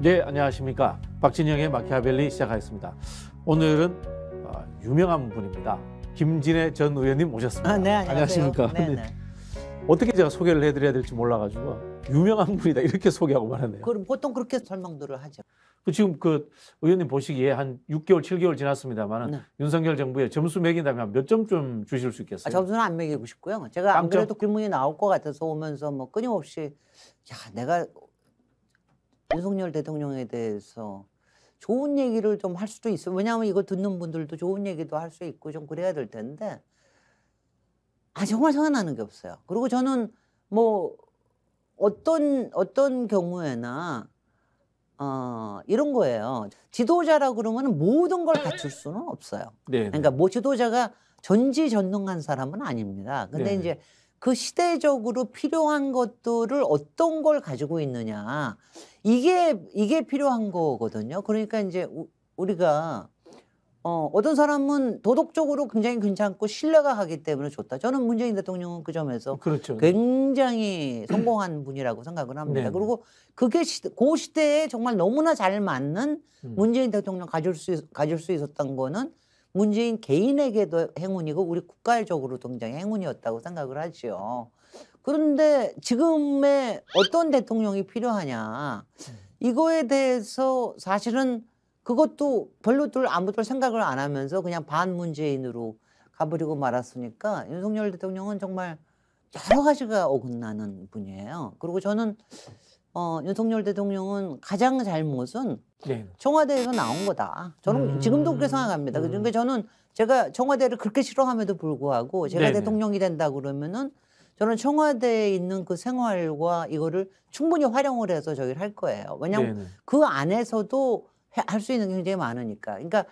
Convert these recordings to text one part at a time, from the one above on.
네, 안녕하십니까. 박진영의 마키아벨리 시작하겠습니다. 오늘은 아, 유명한 분입니다. 김진애 전 의원님 오셨습니다. 아, 네, 안녕하십니까. 네, 네. 어떻게 제가 소개를 해드려야 될지 몰라가지고 유명한 분이다 이렇게 소개하고 말았네요. 그럼 보통 그렇게 설명들을 하죠. 그 지금 그 의원님 보시기에 한 6개월, 7개월 지났습니다만은 네. 윤석열 정부의 점수 매긴다면 몇 점 좀 주실 수 있겠어요? 아, 점수는 안 매기고 싶고요. 제가 안 그래도 질문이 나올 것 같아서 오면서 뭐 끊임없이 야 내가 윤석열 대통령에 대해서 좋은 얘기를 좀 할 수도 있어요. 왜냐하면 이거 듣는 분들도 좋은 얘기도 할 수 있고 좀 그래야 될 텐데 아 정말 생각나는 게 없어요. 그리고 저는 뭐 어떤 어떤 경우에나 어, 이런 거예요. 지도자라 그러면 모든 걸 갖출 수는 없어요. 네네. 네. 그러니까 뭐 지도자가 전지전능한 사람은 아닙니다. 근데 네. 네. 이제 그 시대적으로 필요한 것들을 어떤 걸 가지고 있느냐 이게 이게 필요한 거거든요. 그러니까 이제 우리가 어, 어떤 사람은 도덕적으로 굉장히 괜찮고 신뢰가 가기 때문에 좋다. 저는 문재인 대통령은 그 점에서 그렇죠. 네. 굉장히 성공한 분이라고 생각을 합니다. 네 그리고 그게 시대, 그 시대에 정말 너무나 잘 맞는 음. 문재인 대통령 가질 수, 가질 수 있었던 거는 문재인 개인에게도 행운이고 우리 국가적으로 도 굉장히 행운이었다고 생각을 하지요. 그런데 지금의 어떤 대통령이 필요하냐 이거에 대해서 사실은 그것도 별로들 아무도 생각을 안 하면서 그냥 반문재인으로 가버리고 말았으니까 윤석열 대통령은 정말 여러 가지가 어긋나는 분이에요. 그리고 저는 어, 윤석열 대통령은 가장 잘못은 네. 청와대에서 나온 거다. 저는 음. 지금도 그렇게 생각합니다. 음. 그러니까 저는 제가 청와대를 그렇게 싫어함에도 불구하고 제가 네네. 대통령이 된다 그러면은 저는 청와대에 있는 그 생활과 이거를 충분히 활용을 해서 저기를 할 거예요. 왜냐하면 네네. 그 안에서도 할 수 있는 게 굉장히 많으니까. 그러니까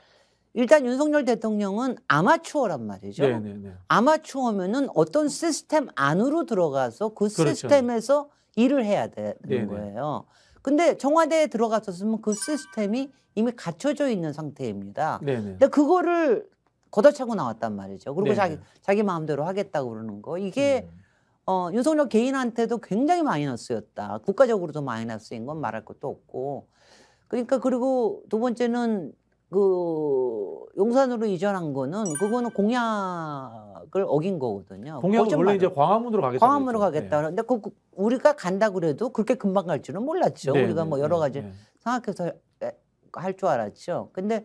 일단 윤석열 대통령은 아마추어란 말이죠. 네네네. 아마추어면은 어떤 시스템 안으로 들어가서 그 그렇죠. 시스템에서 일을 해야 되는 네네. 거예요. 근데 청와대에 들어갔었으면 그 시스템이 이미 갖춰져 있는 상태입니다. 네네. 근데 그거를 걷어차고 나왔단 말이죠. 그리고 네네. 자기 자기 마음대로 하겠다고 그러는 거 이게 음. 어, 윤석열 개인한테도 굉장히 마이너스였다. 국가적으로도 마이너스인 건 말할 것도 없고. 그러니까 그리고 두 번째는 그 용산으로 이전한 거는 그거는 공약을 어긴 거거든요. 공약은 원래 이제 광화문으로 가겠다. 광화문으로 가겠다. 네. 근데 그, 그, 우리가 간다 그래도 그렇게 금방 갈 줄은 몰랐죠. 네, 우리가 네, 뭐 네, 여러 가지 네. 생각해서 할 줄 알았죠. 근데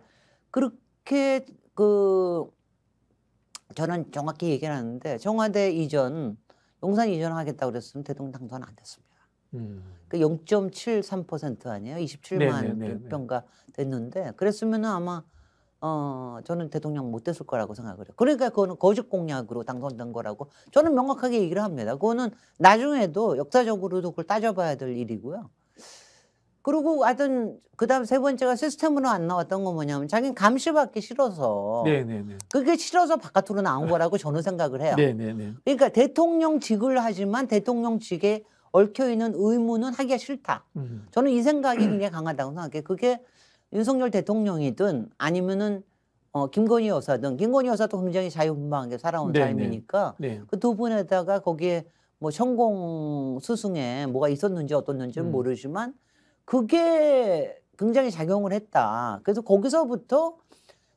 그렇게 그 저는 정확히 얘기를 하는데 청와대 이전 용산 이전하겠다 그랬으면 대동 당선 안 됐습니다. 음. 그러니까 0.73% 아니에요? 27만 병가 됐는데 그랬으면 아마 어 저는 대통령 못 됐을 거라고 생각을 해요. 그러니까 그거는 거짓 공약으로 당선된 거라고 저는 명확하게 얘기를 합니다. 그거는 나중에도 역사적으로도 그걸 따져봐야 될 일이고요. 그리고 하여튼 그다음 세 번째가 시스템으로 안 나왔던 건 뭐냐면 자기는 감시받기 싫어서 네네네. 그게 싫어서 바깥으로 나온 거라고 저는 생각을 해요. 네네네. 그러니까 대통령직을 하지만 대통령직에 얽혀 있는 의무는 하기가 싫다. 음. 저는 이 생각이 굉장히 강하다고 생각해. 요 그게 윤석열 대통령이든 아니면은 어, 김건희 여사든 김건희 여사도 굉장히 자유분방하게 살아온 네, 네. 삶이니까 네. 그두 분에다가 거기에 뭐성공 수승에 뭐가 있었는지 어떻는지는 음. 모르지만 그게 굉장히 작용을 했다. 그래서 거기서부터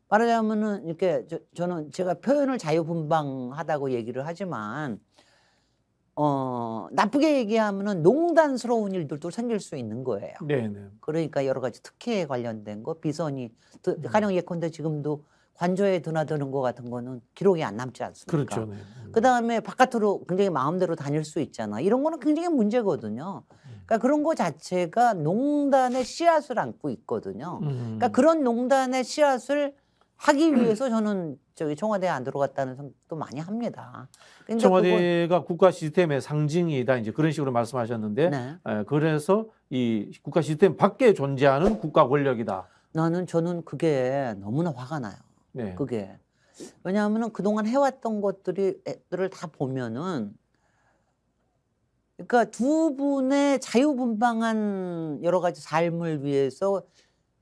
말하자면은 이렇게 저, 저는 제가 표현을 자유분방하다고 얘기를 하지만 어, 나쁘게 얘기하면은 농단스러운 일들도 생길 수 있는 거예요. 네네. 그러니까 여러 가지 특혜에 관련된 거, 비선이 음. 가령 예컨대 지금도 관저에 드나드는 거 같은 거는 기록이 안 남지 않습니까? 그렇죠. 네. 음. 그다음에 바깥으로 굉장히 마음대로 다닐 수 있잖아. 이런 거는 굉장히 문제거든요. 음. 그러니까 그런 거 자체가 농단의 씨앗을 안고 있거든요. 음. 그러니까 그런 농단의 씨앗을 하기 음. 위해서 저는 저기 청와대에 안 들어갔다는 생각도 많이 합니다. 근데 그러니까 청와대가 국가 시스템의 상징이다 이제 그런 식으로 말씀하셨는데 네. 에, 예, 그래서 이 국가 시스템 밖에 존재하는 국가 권력이다. 나는 저는 그게 너무나 화가 나요. 네. 그게 왜냐하면 그동안 해왔던 것 들을 다 보면은 그러니까 두 분의 자유분방한 여러 가지 삶을 위해서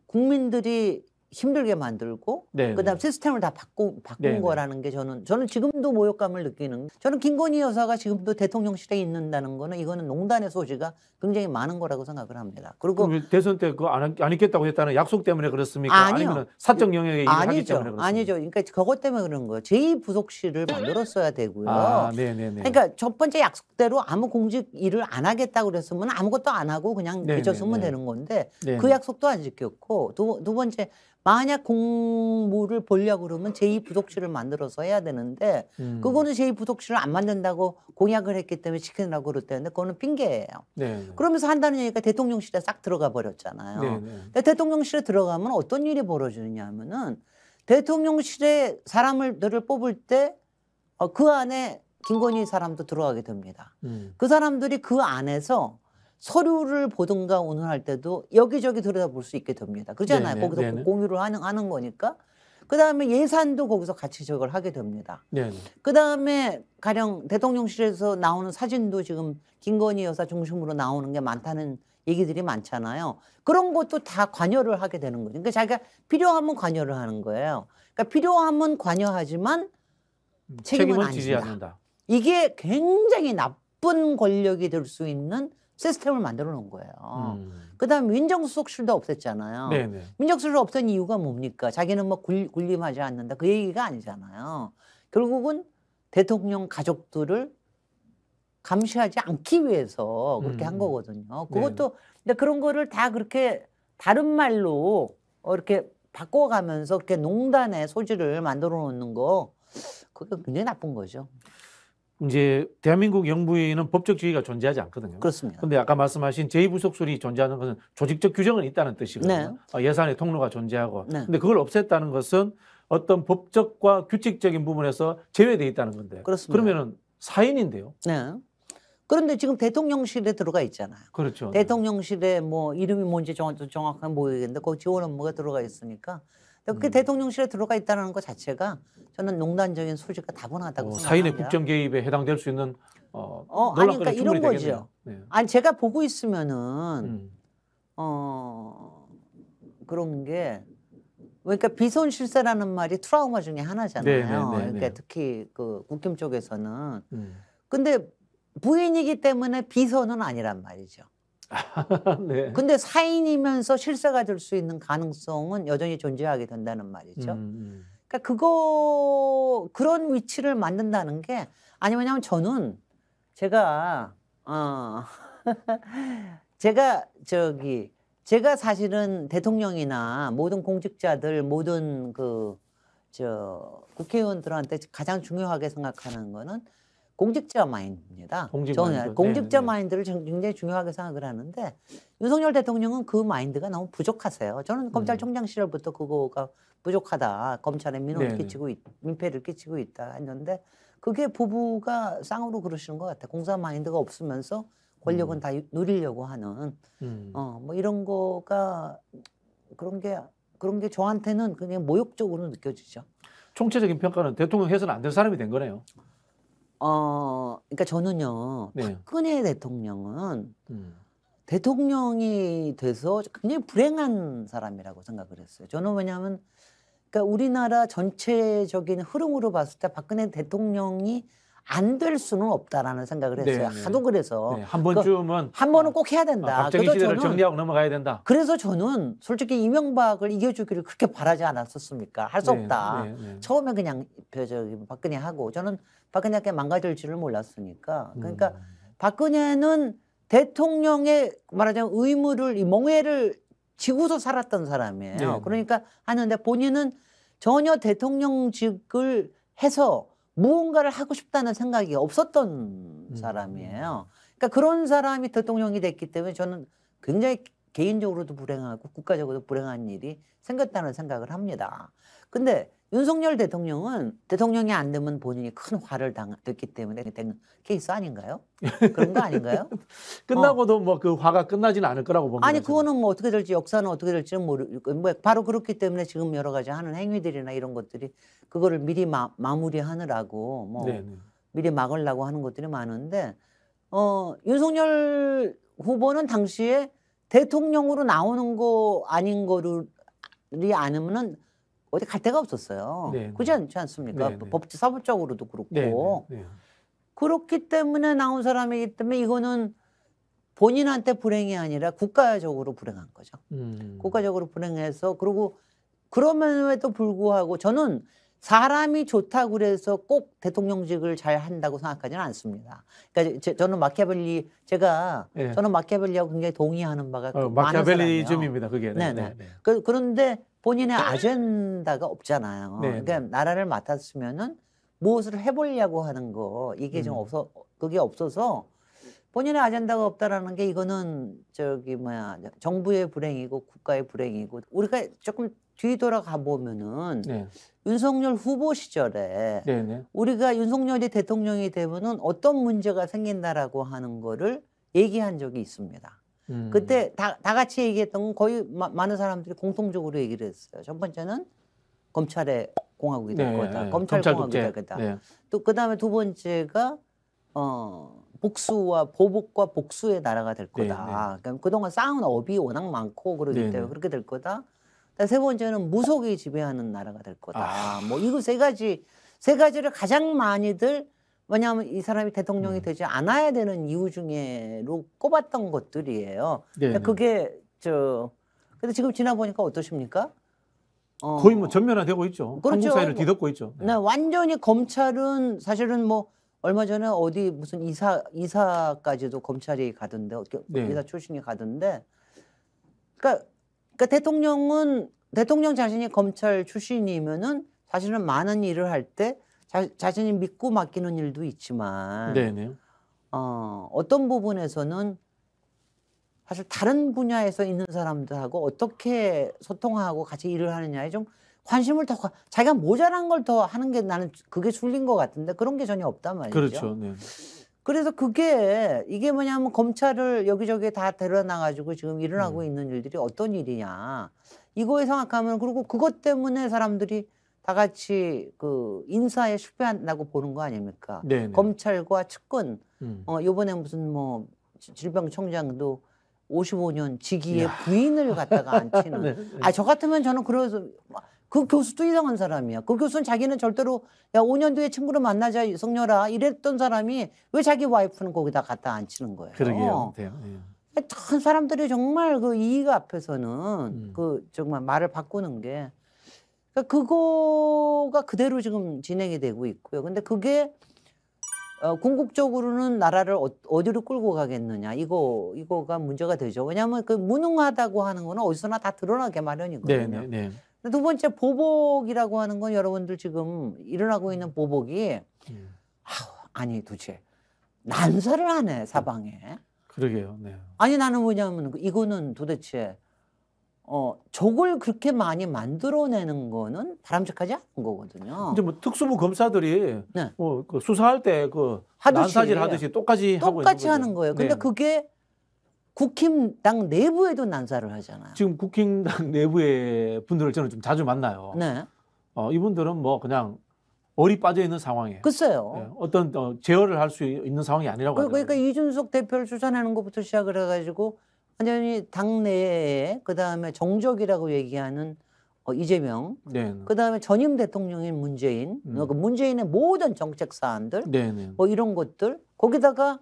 국민들이 힘들게 만들고 네네. 네. 그다음 시스템을 다 바꾸, 바꾼 네네. 네. 거라는 게 저는 저는 지금도 모욕감을 느끼는 저는 김건희 여사가 지금도 대통령실에 있는다는 거는 이거는 농단의 소지가 굉장히 많은 거라고 생각을 합니다. 그리고 대선 때 그거 안, 안 있겠다고 했다는 약속 때문에 그렇습니까? 아니요. 아니면 사적 영역에 하기 때문에 그렇습니까? 아니죠. 그러니까 그것 때문에 그런 거예요. 제2부속실을 만들었어야 되고요. 아, 네네네. 네, 그러니까 첫 번째 약속대로 아무 공직 일을 안 하겠다고 그랬으면 아무것도 안 하고 그냥 네네네. 잊었으면 되는 건데 그 약속도 안 지켰고 두, 두 번째 만약 공모를 보려고 그러면 제2부속실을 만들어서 해야 되는데 음. 그거는 제2부속실을 안 만든다고 공약을 했기 때문에 시키느라고 그랬다는데 그거는 핑계예요. 네. 그러면서 한다는 얘기가 대통령실에 싹 들어가 버렸잖아요. 네. 네. 근데 대통령실에 들어가면 어떤 일이 벌어지느냐 하면은 대통령실에 사람들을 뽑을 때그 어, 안에 김건희 사람도 들어가게 됩니다. 음. 그 사람들이 그 안에서 서류를 보든가 운운할 때도 여기저기 들여다볼 수 있게 됩니다. 그렇잖아요. 네, 네, 거기서 네네. 네. 공유를 하는, 하는 거니까. 그 다음에 예산도 거기서 같이 저걸 하게 됩니다. 그 다음에 가령 대통령실에서 나오는 사진도 지금 김건희 여사 중심으로 나오는 게 많다는 얘기들이 많잖아요. 그런 것도 다 관여를 하게 되는 거죠. 그러니까 자기가 필요하면 관여를 하는 거예요. 그러니까 필요하면 관여하지만 음, 책임은, 책임은 지지 않는다. 이게 굉장히 나쁜 권력이 될 수 있는 시스템을 만들어 놓은 거예요. 음. 그다음 에 민정수석실도 없앴잖아요. 민정수석실 없앤 이유가 뭡니까? 자기는 뭐 굴, 림하지 않는다 그 얘기가 아니잖아요. 결국은 대통령 가족들을 감시하지 않기 위해서 그렇게 음. 한 거거든요. 네. 그것도 네 근데 그런 거를 다 그렇게 다른 말로 어, 이렇게 바꿔가면서 이렇게 농단의 소지를 만들어 놓는 거 그게 굉장히 나쁜 거죠. 이제 대한민국 영부에는 법적지위가 존재하지 않거든요. 그렇습니다. 근데 아까 말씀하신 제2부속술이 존재하는 것은 조직적 규정은 있다는 뜻이거든요. 네. 아, 예산의 통로가 존재하고. 네. 근데 그걸 없앴다는 것은 어떤 법적과 규칙적인 부분에서 제외돼 있다는 건데. 그렇습니다. 그러면은 사인인데요. 네. 그런데 지금 대통령실에 들어가 있잖아요. 그렇죠. 네. 대통령실에 뭐 이름이 뭔지 정확, 정확한 모르겠는데 그 지원 업무가 들어가 있으니까 그게 음. 대통령실에 들어가 있다는 것 자체가 저는 농단적인 소지가 다분하다고 어, 생각합니다. 사인의 국정 개입에 해당될 수 있는 어, 어 아니 그러니까 이런 거죠. 네. 아니 제가 보고 있으면은 음. 어 그런 게 그러니까 비선실세라는 말이 트라우마 중에 하나잖아요. 네네네네. 네, 네, 그러니까 네. 특히 그 국김 쪽에서는 음. 근데 부인이기 때문에 비선은 아니란 말이죠. 네. 근데 사인이면서 실세가 될 수 있는 가능성은 여전히 존재하게 된다는 말이죠. 음, 음. 그러니까 그거 그런 위치를 만든다는 게 아니 왜냐면 저는 제가 어 제가 저기 제가 사실은 대통령이나 모든 공직자들 모든 그 저 국회의원들한테 가장 중요하게 생각하는 거는 공직자 마인드입니다. 공직 저는 마인드. 공직자 네, 네. 마인드를 굉장히 중요하게 생각을 하는데 윤석열 대통령은 그 마인드가 너무 부족하세요. 저는 검찰총장 음. 시절부터 그거가 부족하다. 검찰에 민원을 네, 끼치고 네. 있, 민폐를 끼치고 있다 했는데 그게 부부가 쌍으로 그러시는 것 같아요. 공사 마인드가 없으면서 권력은 음. 다 누리려고 하는 음. 어뭐 이런 거가 그런 게 그런 게 저한테는 그냥 모욕적으로 느껴지죠. 총체적인 평가는 대통령 해서는 안 될 사람이 된 거네요. 어, 그러니까 저는요, 네. 박근혜 대통령은 음. 대통령이 돼서 굉장히 불행한 사람이라고 생각을 했어요. 저는 왜냐하면, 그러니까 우리나라 전체적인 흐름으로 봤을 때 박근혜 대통령이 안될 수는 없다라는 생각을 네, 했어요. 네, 네. 하도 그래서 네, 한 번쯤은 그러니까 한 번은 꼭 해야 된다. 아, 박정희 시대를 정리하고 넘어가야 된다. 그래서 저는 솔직히 이명박을 이겨주기를 그렇게 바라지 않았었습니까? 할수 네, 없다. 네, 처음에 그냥 그 저기 박근혜 하고 저는 박근혜께 망가질 줄을 몰랐으니까 그러니까 음. 박근혜는 대통령의 말하자면 의무를 이 몽해를 지고서 살았던 사람이에요. 그러니까 하는데 본인은 전혀 대통령직을 해서 무언가를 하고 싶다는 생각이 없었던 음. 사람이에요. 그러니까 그런 사람이 대통령이 됐기 때문에 저는 굉장히 개인적으로도 불행하고 국가적으로도 불행한 일이 생겼다는 생각을 합니다. 근데 윤석열 대통령은 대통령이 안 되면 본인이 큰 화를 당했기 때문에 된 케이스 아닌가요? 그런 거 아닌가요? 끝나고도 어. 뭐 뭐그 화가 끝나지는 않을 거라고 봅니다. 아니 그거는 뭐 어떻게 될지 역사는 어떻게 될지는 모르고 뭐 바로 그렇기 때문에 지금 여러 가지 하는 행위들이나 이런 것들이 그거를 미리 마, 마무리하느라고 뭐 네네. 네. 미리 막으려고 하는 것들이 많은데 어 윤석열 후보는 당시에 대통령으로 나오는 거 아닌 거를 아니면은 어디 갈 데가 없었어요. 네, 네. 그렇지 않지 않습니까? 네, 네. 법적 사법적으로도 그렇고 네, 네, 그렇기 때문에 나온 사람이기 때문에 이거는 본인한테 불행이 아니라 국가적으로 불행한 거죠. 음. 국가적으로 불행해서 그리고 그럼에도 불구하고 저는 사람이 좋다고 그래서 꼭 대통령직을 잘 한다고 생각하지는 않습니다. 그러니까 제, 저는 마키아벨리 제가 네. 저는 마키아벨리하고 굉장히 동의하는 바가 어, 그 많은 마키아벨리즘입니다. 그게 네, 네. 네. 그, 그런데 본인의 네. 아젠다가 없잖아요. 네, 네. 그러니까 나라를 맡았으면은 무엇을 해보려고 하는 거 이게 좀 음. 없어 그게 없어서 본인의 아젠다가 없다라는 게 이거는 저기 뭐야 정부의 불행이고 국가의 불행이고 우리가 조금 뒤돌아가 보면은 네. 윤석열 후보 시절에 네네. 네. 우리가 윤석열이 대통령이 되면은 어떤 문제가 생긴다라고 하는 거를 얘기한 적이 있습니다. 음. 그때 다, 다 같이 얘기했던 건 거의 마, 많은 사람들이 공통적으로 얘기를 했어요. 첫 번째는 검찰의 공화국이 될 네, 거다. 네, 검찰, 공화국이 될 거다. 네. 또그 다음에 두 번째가 어 복수와 보복과 복수의 나라가 될 네, 거다. 네. 그러니 그동안 쌓은 업이 워낙 많고 그러기 네, 때문에 그렇게 될 거다. 세 번째는 무속이 지배하는 나라가 될 거다. 아. 뭐 이거 세 가지 세 가지를 가장 많이들 왜냐하면 이 사람이 대통령이 음. 되지 않아야 되는 이유 중에로 꼽았던 것들이에요. 네네. 그러니까 네. 그게 저 근데 지금 지나 보니까 어떠십니까? 어, 거의 뭐 전면화되고 있죠. 그렇죠. 한국 사회를 뒤덮고 있죠. 네. 네, 완전히 검찰은 사실은 뭐 얼마 전에 어디 무슨 이사 이사까지도 검찰이 가던데 어떻게 네. 이사 출신이 가던데. 그러니까, 그러니까 대통령은 대통령 자신이 검찰 출신이면은 사실은 많은 일을 할때 자, 신이 믿고 맡기는 일도 있지만 네네. 어, 어떤 부분에서는 사실 다른 분야에서 있는 사람들하고 어떻게 소통하고 같이 일을 하느냐에 좀 관심을 더 자기가 모자란 걸 더 하는 게 나는 그게 술린 것 같은데 그런 게 전혀 없단 말이죠. 그렇죠. 네. 그래서 그게 이게 뭐냐면 검찰을 여기저기 다 데려나 가지고 지금 일어나고 음. 있는 일들이 어떤 일이냐 이거에 생각하면 그리고 그것 때문에 사람들이 다 같이 그 인사에 실패한다고 보는 거 아닙니까? 네네. 검찰과 측근, 음. 어, 요번에 무슨 뭐 질병청장도 55년 직위의 부인을 갖다가 앉히는. 네, 네. 아, 저 같으면 저는 그래서 그 교수도 이상한 사람이야. 그 교수는 자기는 절대로 야, 5년 뒤에 친구를 만나자, 성녀라 이랬던 사람이 왜 자기 와이프는 거기다 갖다 앉히는 거예요. 그러게요. 네, 네. 사람들이 정말 그이의가 앞에서는 음. 그 정말 말을 바꾸는 게 그러니까 그거가 그대로 지금 진행이 되고 있고요. 근데 그게 어, 궁극적으로는 나라를 어, 디로 끌고 가겠느냐 이거 이거가 문제가 되죠. 왜냐하면 그 무능하다고 하는 거는 어디서나 다 드러나게 마련이거든요. 네, 네, 네. 두 번째 보복이라고 하는 건 여러분들 지금 일어나고 있는 음. 보복이 음. 아우, 아니 도대체 난사를 하네 사방에. 그러게요. 네. 아니 나는 뭐냐면 이거는 도대체 어, 저걸 그렇게 많이 만들어내는 거는 바람직하지 않은 거거든요. 이제 뭐 특수부 검사들이 네. 뭐그 수사할 때 그 난사질 하듯이 똑같이 똑같이 하는 거예요. 네. 근데 네. 그게 국힘당 내부에도 난사를 하잖아요. 지금 국힘당 내부의 분들을 저는 좀 자주 만나요. 네. 어, 이분들은 뭐 그냥 얼이 빠져 있는 상황에 글쎄요. 네, 어떤 어, 제어를 할 수 있는 상황이 아니라고 그 그러니까 이준석 대표를 추천하는 것부터 시작을 해가지고 완전히 당내에 그다음에 정적이라고 얘기하는 어, 이재명, 네. 네. 그다음에 전임 대통령인 문재인, 음. 어, 그 문재인의 모든 정책 사안들, 네, 네. 뭐 이런 것들 거기다가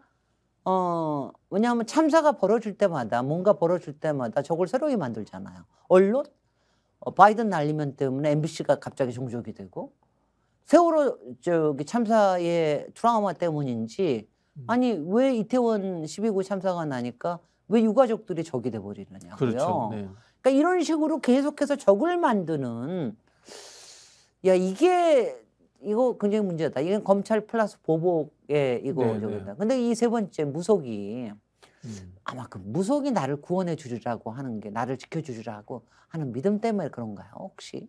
어 왜냐하면 참사가 벌어질 때마다 뭔가 벌어질 때마다 저걸 새로이 만들잖아요. 언론, 어, 바이든 날리면 때문에 MBC가 갑자기 종족이 되고 세월호 저기 참사의 트라우마 때문인지 음. 아니 왜 이태원 12구 참사가 나니까 왜 유가족들이 적이 돼버리느냐고요. 그렇죠. 네. 그러니까 이런 식으로 계속해서 적을 만드는 야 이게 이거 굉장히 문제다. 이건 검찰 플러스 보복의 이거 네, 저거다. 네. 근데 이 세 번째 무속이 음. 아마 그 무속이 나를 구원해 주리라고 하는 게 나를 지켜 주리라고 하는 믿음 때문에 그런가요 혹시?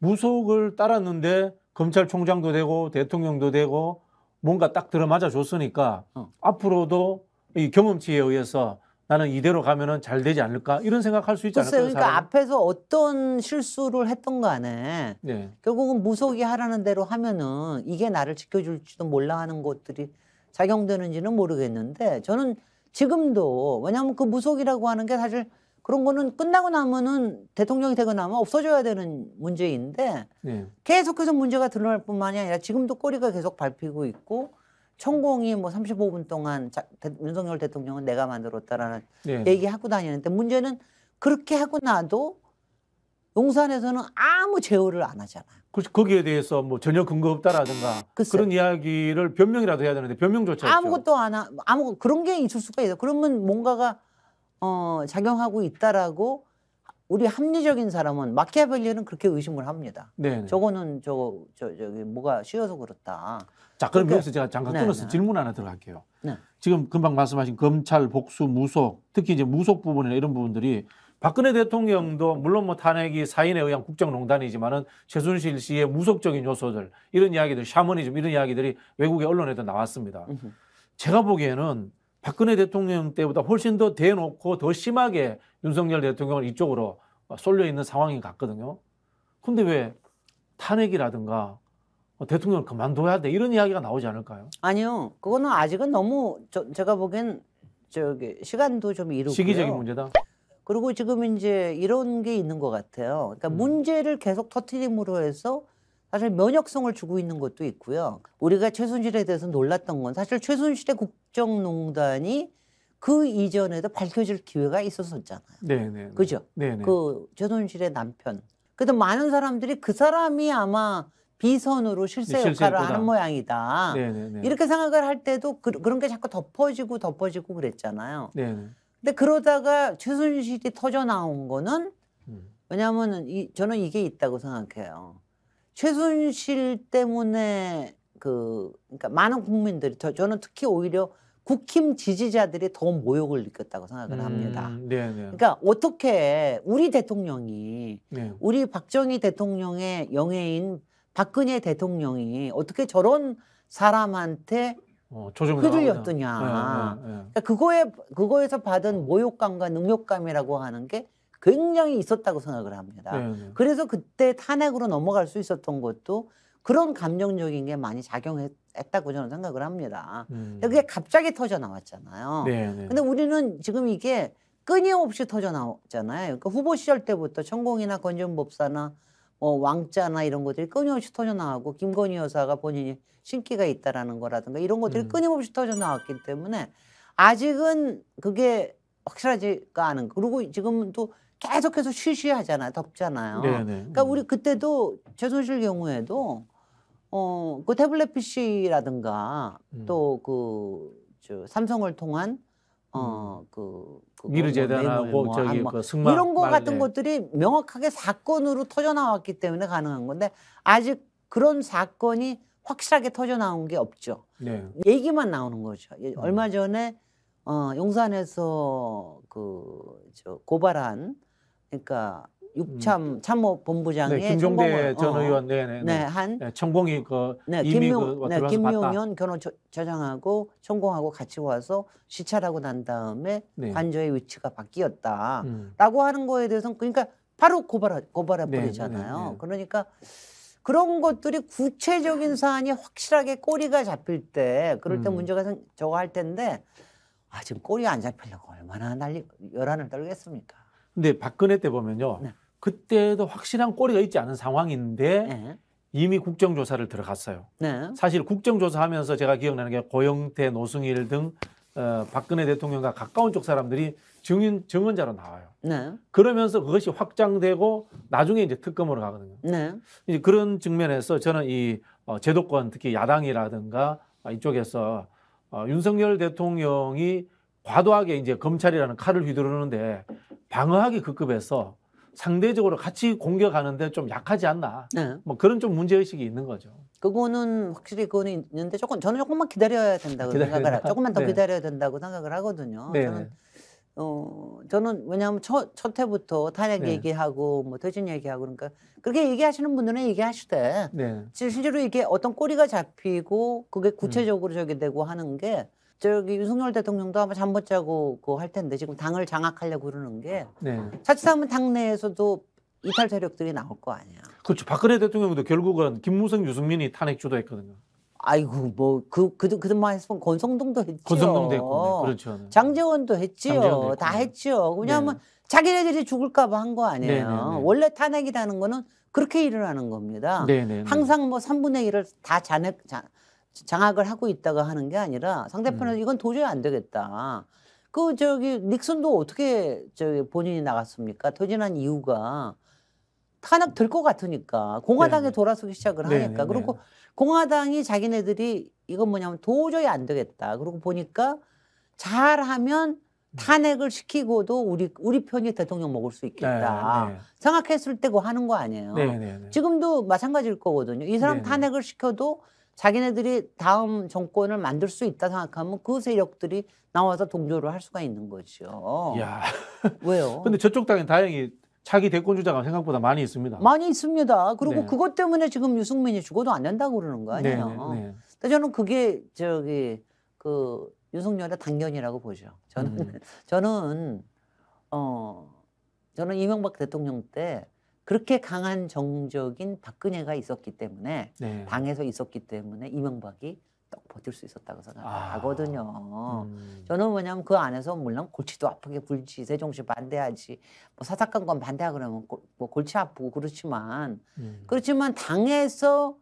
무속을 따랐는데 검찰총장도 되고 대통령도 되고 뭔가 딱 들어맞아 줬으니까 어. 앞으로도 이 경험치에 의해서 나는 이대로 가면은 잘 되지 않을까 이런 생각할 수 있지 않을까? 그러니까 사람은? 앞에서 어떤 실수를 했던 간에 네. 결국은 무속이 하라는 대로 하면은 이게 나를 지켜줄지도 몰라 하는 것들이 작용되는지는 모르겠는데 저는 지금도 왜냐하면 그 무속이라고 하는 게 사실 그런 거는 끝나고 나면은 대통령이 되고 나면 없어져야 되는 문제인데 네. 계속해서 문제가 드러날 뿐만이 아니라 지금도 꼬리가 계속 밟히고 있고 천공이 뭐 35분 동안 자, 대, 윤석열 대통령은 내가 만들었다라는 네. 얘기하고 다니는데 문제는 그렇게 하고 나도 용산에서는 아무 제어를 안 하잖아. 그 거기에 대해서 뭐 전혀 근거 없다라든가 글쎄. 그런 이야기를 변명이라도 해야 되는데 변명조차 아무것도 안 하, 아무 그런 게 있을 수가 있어. 요 그러면 뭔가가 어 작용하고 있다라고 우리 합리적인 사람은 마키아벨리는 그렇게 의심을 합니다. 네. 네. 저거는 저거 저 저기 뭐가 쉬워서 그렇다. 자, 그럼 여기서 제가 잠깐 네, 끊어서 네. 질문 하나 들어갈게요. 네. 지금 금방 말씀하신 검찰, 복수, 무속, 특히 이제 무속 부분이나 이런 부분들이 박근혜 대통령도 물론 뭐 탄핵이 사인에 의한 국정농단이지만은 최순실 씨의 무속적인 요소들 이런 이야기들 샤머니즘 이런 이야기들이 외국의 언론에도 나왔습니다. 제가 보기에는 박근혜 대통령 때보다 훨씬 더 대놓고 더 심하게 윤석열 대통령을 이쪽으로 쏠려 있는 상황이 같거든요. 근데 왜 탄핵이라든가 뭐 대통령을 그만둬야 돼 이런 이야기가 나오지 않을까요? 아니요. 그거는 아직은 너무 저, 제가 보기엔 저기 시간도 좀이루고 시기적인 문제다. 그리고 지금 이제 이런 게 있는 것 같아요. 그러니까 음. 문제를 계속 터트림으로 해서 사실 면역성을 주고 있는 것도 있고요. 우리가 최순실에 대해서 놀랐던 건 사실 최순실의 국, 국정농단이 그 이전에도 밝혀질 기회가 있었었잖아요. 네네. 네, 네. 그죠? 네네. 네. 그 최순실의 남편. 그래도 많은 사람들이 그 사람이 아마 비선으로 실세 역할을 실세 하는 모양이다. 네네네. 이렇게 생각을 할 때도 그, 런게 자꾸 덮어지고 덮어지고 그랬잖아요. 네네. 근데 그러다가 최순실이 터져 나온 거는 음. 왜냐하면 이, 저는 이게 있다고 생각해요. 최순실 때문에 그 그러니까 많은 국민들이 저, 저는 특히 오히려 국힘 지지자들이 더 모욕을 느꼈다고 생각을 합니다. 음, 네, 네. 그러니까 어떻게 우리 대통령이 네. 우리 박정희 대통령의 영예인 박근혜 대통령이 어떻게 저런 사람한테 어, 휘둘렸더냐. 네, 네, 네, 그러니까 그거에 그거에서 받은 모욕감과 능욕감이라고 하는 게 굉장히 있었다고 생각을 합니다. 그래서 그때 탄핵으로 넘어갈 수 있었던 것도 그런 감정적인 게 많이 작용했. 했다고 저는 생각을 합니다. 음. 그게 갑자기 터져 나왔잖아요. 네, 네. 근데 우리는 지금 이게 끊임없이 터져 나왔잖아요. 그러니까 후보 시절 때부터 천공이나 건전법사나 뭐 왕자나 이런 것들이 끊임없이 터져 나가고 김건희 여사가 본인이 신기가 있다라는 거라든가 이런 것들이 음. 끊임없이 터져 나왔기 때문에 아직은 그게 확실하지가 않은 그리고 지금은 또 계속해서 쉬쉬하잖아요 덥잖아요 네네. 네. 그러니까 우리 음. 그때도 최순실 경우에도 어, 그 태블릿 PC라든가 음. 또그 저 삼성을 통한 어, 음. 그, 그 미르 재단하고 뭐, 저기 뭐, 그 승마 이런 거말 같은 것들이 명확하게 사건으로 터져 나왔기 때문에 가능한 건데 아직 그런 사건이 확실하게 터져 나온 게 없죠. 네. 얘기만 나오는 거죠. 예, 음. 얼마 전에 어, 용산에서 그저 고발한 그러니까 육참 음. 참모본부장의 네, 김종대 어. 전 어, 의원 네네 네, 네, 네, 한 네, 청공이 그 네, 김용, 그 뭐 네, 김용현 변호처장하고 청공하고 같이 와서 시찰하고 난 다음에 네. 관저의 위치가 바뀌었다라고 음. 하는 거에 대해서는 그러니까 바로 고발하, 고발해 버리잖아요. 네, 그러니까 그런 것들이 구체적인 사안이 확실하게 꼬리가 잡힐 때 그럴 때 음. 문제가 생, 저거 할 텐데 아 지금 꼬리 안 잡히려고 얼마나 난리 열안을 떨겠습니까? 근데 박근혜 때 보면요. 네. 그때도 확실한 꼬리가 있지 않은 상황인데 네. 이미 국정조사를 들어갔어요. 네. 사실 국정조사하면서 제가 기억나는 게 고영태, 노승일 등 어, 박근혜 대통령과 가까운 쪽 사람들이 증인 증언자로 나와요. 네. 그러면서 그것이 확장되고 나중에 이제 특검으로 가거든요. 네. 이제 그런 측면에서 저는 이 어, 제도권 특히 야당이라든가 이쪽에서 어, 윤석열 대통령이 과도하게 이제 검찰이라는 칼을 휘두르는데 방어하기 급급해서 상대적으로 같이 공격하는데 좀 약하지 않나. 네. 뭐 그런 좀 문제 의식이 있는 거죠. 그거는 확실히 그거는 있는데 조금 저는 조금만 기다려야 된다고 기다려야 생각을 하. 조금만 더 네. 기다려야 된다고 생각을 하거든요. 네. 저는 네. 어 저는 왜냐하면 첫, 첫 해부터 탄핵 네. 얘기하고 뭐 퇴진 얘기하고 그러니까 그렇게 얘기하시는 분들은 얘기하시되 네. 지 실제로 이게 어떤 꼬리가 잡히고 그게 음. 구체적으로 음. 저기 되고 하는 게 저기 윤석열 대통령도 아마 잠 못 자고 그할 텐데 지금 당을 장악하려고 그러는 게 네. 자칫하면 당내에서도 이탈 세력들이 나올 거 아니야. 그렇죠. 박근혜 대통령도 결국은 김무성, 유승민이 탄핵 주도했거든요. 아이고 뭐 그 그도 그동안 했으면 권성동도 했지요. 권성동도 했고, 그렇죠. 네. 그렇죠. 장재원도 했지요. 다 했지요. 왜냐하면 네. 자기네들이 죽을까봐 한 거 아니에요. 네, 네, 네, 원래 탄핵이라는 거는 그렇게 일을 하는 겁니다. 네, 항상 뭐 3분의 1을 다 잔액 잔 장악을 하고 있다가 하는 게 아니라 상대편은 음. 이건 도저히 안 되겠다. 그 저기 닉슨도 어떻게 저기 본인이 나갔습니까? 퇴진한 이유가 탄핵 될 것 같으니까 공화당에 네네. 돌아서기 시작을 네, 하니까 네, 그리고 네. 공화당이 자기네들이 이건 뭐냐면 도저히 안 되겠다. 그리고 보니까 잘하면 음. 탄핵을 시키고도 우리 우리 편이 대통령 먹을 수 있겠다 네네. 생각했을 때고 하는 거 아니에요. 지금도 마찬가지일 거거든요. 이 사람 탄핵을 시켜도 자기네들이 다음 정권을 만들 수 있다 생각하면 그 세력들이 나와서 동조를 할 수가 있는 거죠. 야. 왜요? 근데 저쪽 당에 다행히 자기 대권 주자가 생각보다 많이 있습니다. 많이 있습니다. 그리고 네. 그것 때문에 지금 유승민이 죽어도 안 된다고 그러는 거 아니에요. 네, 네, 네. 근데 저는 그게 저기 그 윤석열의 당견이라고 보죠. 저는 음. 저는 어 저는 이명박 대통령 때 그렇게 강한 정적인 박근혜가 있었기 때문에 네. 당에서 있었기 때문에 이명박이 떡 버틸 수 있었다고 생각하거든요. 아, 음. 저는 뭐냐면 그 안에서 물론 골치도 아프게 굴지 세종시 반대하지 뭐 사사건건 반대하 그러면 골, 뭐 골치 아프고 그렇지만 음. 그렇지만 당에서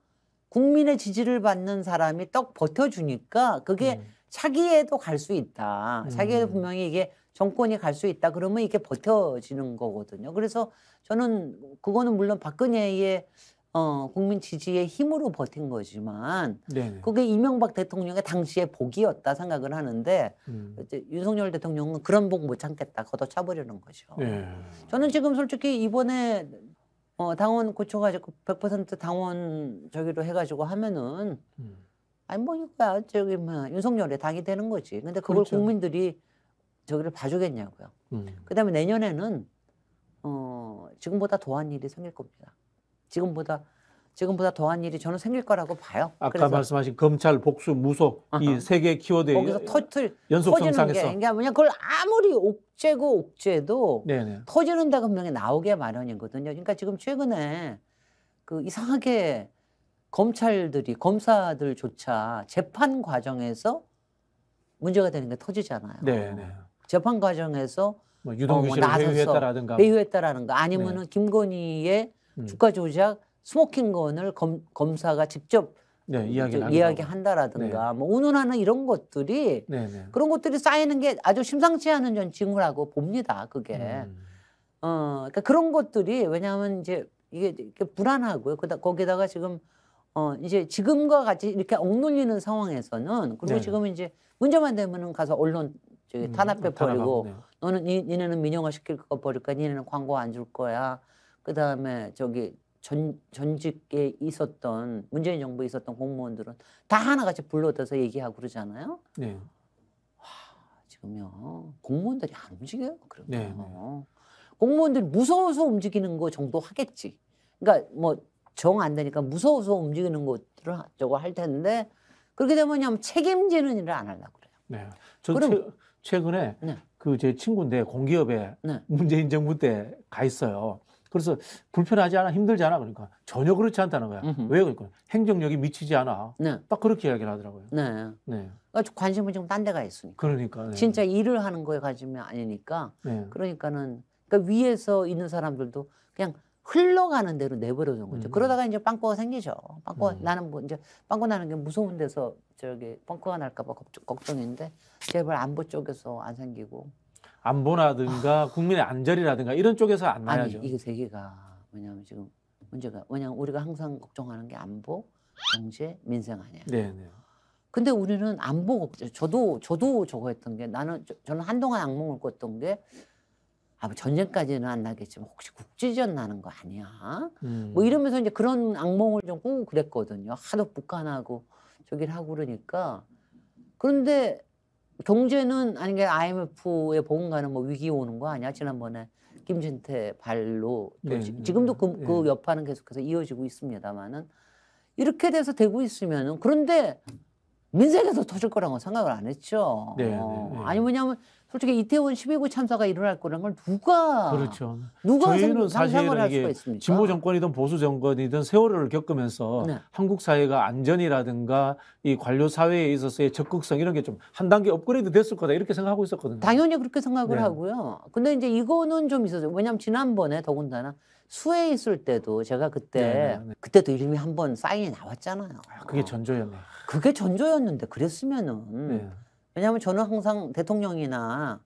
국민의 지지를 받는 사람이 떡 버텨주니까 그게 음. 차기에도 갈 수 있다. 차기에도 음. 분명히 이게 정권이 갈 수 있다 그러면 이게 버텨지는 거거든요. 그래서 저는 그거는 물론 박근혜의 어, 국민 지지의 힘으로 버틴 거지만 네네. 그게 이명박 대통령의 당시의 복이었다 생각을 하는데 음. 이제 윤석열 대통령은 그런 복 못 참겠다 걷어차버리는 거죠. 네. 저는 지금 솔직히 이번에 어, 당원 고쳐가지고 100% 당원 저기로 해가지고 하면은 음. 아니 뭐 이거야 저기 뭐 윤석열의 당이 되는 거지. 근데 그걸 그렇죠. 국민들이 저기를 봐주겠냐고요. 음. 그다음에 내년에는 어, 지금보다 더한 일이 생길 겁니다. 지금보다 지금보다 더한 일이 저는 생길 거라고 봐요. 아까 말씀하신 검찰 복수 무속 이 세 개 키워드에 거기서 터틀 연속 성상에서 그게 뭐냐 그걸 아무리 옥죄고 옥죄도 네네. 터지는다고 분명이 나오게 마련이거든요. 그러니까 지금 최근에 그 이상하게 검찰들이 검사들조차 재판 과정에서 문제가 되는 게 터지잖아요. 네네. 재판 과정에서 뭐 유동규실 어, 뭐, 뭐 회유했다라든가 회유했다라는거 아니면은 네. 김건희의 음. 주가 조작 스모킹건을 검, 검사가 직접 네, 이야기한다라든가 네. 뭐 운운하는 이런 것들이 네, 네, 그런 것들이 쌓이는 게 아주 심상치 않은 전 징후라고 봅니다. 그게 음. 어 그러니까 그런 것들이 왜냐하면 이제 이게, 이게 불안하고요. 그다 거기다가 지금 어 이제 지금과 같이 이렇게 억눌리는 상황에서는 그리고 네. 지금 이제 문제만 되면은 가서 언론 저기 음, 탄압해 버리고 아, 너는 니, 니네는 민영화 시킬 거 버릴까 니네는 광고 안 줄 거야 그다음에 저기 전, 전직에 있었던 문재인 정부에 있었던 공무원들은 다 하나같이 불러대서 얘기하고 그러잖아요 네. 와 지금요 공무원들이 안 움직여요 그러면 네, 네. 공무원들이 무서워서 움직이는 거 정도 하겠지 그러니까 뭐 정 안 되니까 무서워서 움직이는 것들을 저거 할 텐데 그렇게 되면 책임지는 일을 안 하려고 그래요. 네. 그럼 최근에 네. 그제 친구인데 공기업에 네. 문재인 정부 때 가 있어요. 그래서 불편하지 않아 힘들지 않아 그러니까 전혀 그렇지 않다는 거야. 음흠. 왜 그러니까 행정력이 미치지 않아. 네. 딱 그렇게 이야기를 하더라고요. 네. 네. 아주 그러니까 관심은 좀딴 데가 있으니까. 그러니까. 네. 진짜 일을 하는 거에 관심이 아니니까. 네. 그러니까는 그러니까 위에서 있는 사람들도 그냥 흘러가는 대로 내버려 둔 거죠. 음. 그러다가 이제 빵꾸가 생기죠. 빵꾸 음. 나는 뭐 이제 빵꾸 나는 게 무서운 데서 저기 빵꾸가 날까봐 걱정인데 걱정 제발 안보 쪽에서 안 생기고 안보라든가 아. 국민의 안전이라든가 이런 쪽에서 안 나야죠. 아니, 이게 세 개가 뭐냐면 지금 문제가 왜냐면 우리가 항상 걱정하는 게 안보, 경제, 민생 아니야. 네, 네. 근데 우리는 안보 걱정. 저도 저도 저거 했던 게 나는 저, 저는 한동안 악몽을 꿨던 게 아, 뭐 전쟁까지는 안 나겠지만 혹시 국지전 나는 거 아니야? 음. 뭐 이러면서 이제 그런 악몽을 좀 꾸고 그랬거든요. 하도 북한하고 저기를 하고 그러니까. 그런데 경제는 아니 게 i m f 에 보건가는 뭐 위기 오는 거 아니야? 지난번에 김진태 발로 네, 지, 네, 금도 그, 네. 그 여파는 계속해서 이어지고 있습니다만은 이렇게 돼서 되고 있으면은 그런데 민생에서 터질 거라고 생각을 안 했죠. 네, 네, 네. 아니 뭐냐면 솔직히 이태원 11구 참사가 일어날 거란 걸 누가 그렇죠. 누가 저희는 상상을 할 수가 있습니 진보 정권이든 보수 정권이든 세월을 겪으면서 네. 한국 사회가 안전이라든가 이 관료 사회에 있어서의 적극성 이런 게 좀 한 단계 업그레이드 됐을 거다 이렇게 생각하고 있었거든요. 당연히 그렇게 생각을 네. 하고요. 근데 이제 이거는 좀 있어요. 왜냐하면 지난번에 더군다나 수해 있을 때도 제가 그때 네네. 네, 네. 그때도 이름이 한번 사인이 나왔잖아요. 아, 그게 전조였네. 그게 전조였는데 그랬으면은. 네. 왜냐하면 저는 항상 대통령이나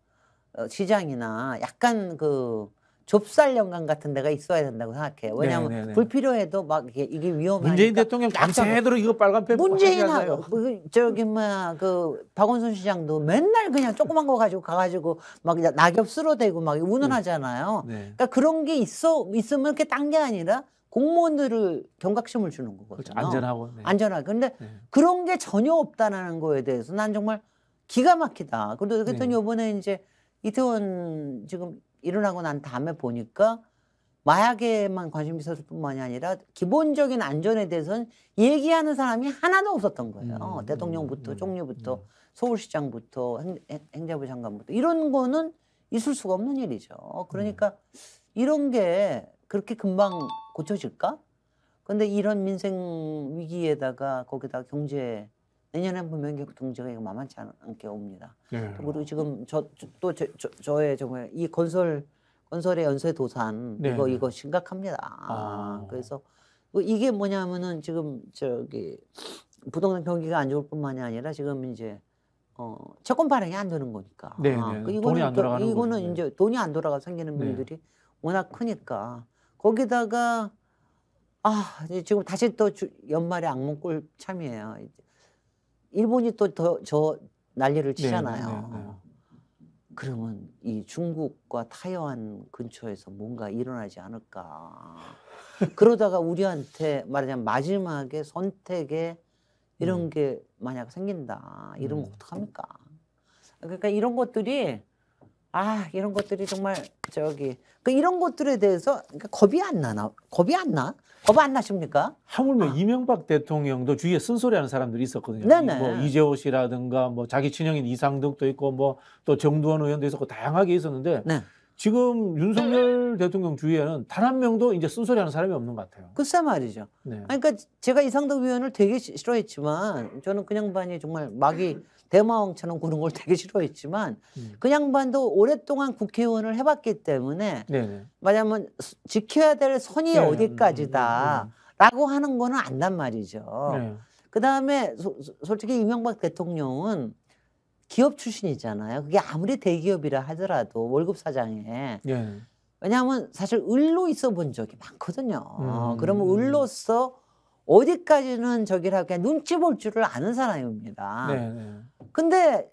어, 시장이나 약간 그 좁쌀 연관 같은 데가 있어야 된다고 생각해요. 왜냐하면 네네네. 네, 네. 불필요해도 막 이게, 이게 위험하니까. 문재인 대통령 밤새도 이거 빨간 펜 문재인하고 그, 저기 뭐그 박원순 시장도 맨날 그냥 조그만 거 가지고 가가지고 막 낙엽 쓸어대고 막 우는 하잖아요 네. 네. 그러니까 그런 게 있어 있으면 이렇게 딴 게 아니라 공무원들을 경각심을 주는 거거든요. 그렇죠. 안전하고 네. 안전하고. 근데 네. 그런 게 전혀 없다라는 거에 대해서 난 정말 기가 막히다. 그래도 그랬더니 네. 이번에 이제 이태원 지금 일어나고 난 다음에 보니까 마약에만 관심이 있었을 뿐만이 아니라 기본적인 안전에 대해서는 얘기하는 사람이 하나도 없었던 거예요. 음, 음 대통령부터 음, 음, 총리부터 음. 서울시장부터 행, 자부 장관부터 이런 거는 있을 수가 없는 일이죠. 그러니까 음. 이런 게 그렇게 금방 고쳐질까? 근데 이런 민생 위기에다가 거기다 경제 내년에 분명히 동지가 이거 만만치 않게 옵니다. 네. 그리고 지금 저또 저의 정말 이 건설 건설의 연쇄 도산 네. 이거 네. 이거 심각합니다. 아. 그래서 그 이게 뭐냐면은 지금 저기 부동산 경기가 안 좋을 뿐만이 아니라 지금 이제 어 채권 발행이 안 되는 거니까. 네, 아, 네. 그 이거는 돈이 안 돌아가는 이거는 거군요. 이제 돈이 안 돌아가 생기는 네. 분들이 네. 워낙 크니까 거기다가 아 지금 다시 또 주, 연말에 악몽 꿀 참이에요. 일본이 또 더 저 난리를 네, 치잖아요. 네, 네, 그러면 이 중국과 타이완 근처에서 뭔가 일어나지 않을까. 그러다가 우리한테 말하자면 마지막에 선택에 이런 음. 게 만약 생긴다. 이런면 음. 네. 어떡합니까? 그러니까 이런 것들이 아 이런 것들이 정말 저기 그 이런 것들에 대해서 그러니까 겁이 안 나나 겁이 안 나? 거겁안 나십니까? 하물며 아. 이명박 대통령도 주위에 쓴소리하는 사람들이 있었거든요. 네네. 뭐 이재호 씨라든가 뭐 자기 친형인 이상득도 있고 뭐 또 정두원 의원도 있었고 다양하게 있었는데 네. 지금 윤석열 대통령 주위에는 단 한 명도 이제 쓴소리하는 사람이 없는 것 같아요. 글쎄 말이죠. 네. 그러니까 제가 이상덕 의원을 되게 싫어했지만 저는 그냥 반이 정말 막이 대마왕처럼 구는 걸 되게 싫어했지만 음. 그 양반도 오랫동안 국회의원을 해봤기 때문에 네네. 말하면 지켜야 될 선이 네. 음, 어디까지다라고 네. 하는 거는 안단 말이죠. 네. 그 다음에 솔직히 이명박 대통령은 기업 출신이잖아요. 그게 아무리 대기업이라 하더라도 월급 사장에 네. 왜냐하면 사실 을로 있어 본 적이 많거든요. 음. 그러면 을로서 어디까지는 저기를 하고 그냥 눈치 볼 줄을 아는 사람입니다. 네, 네. 근데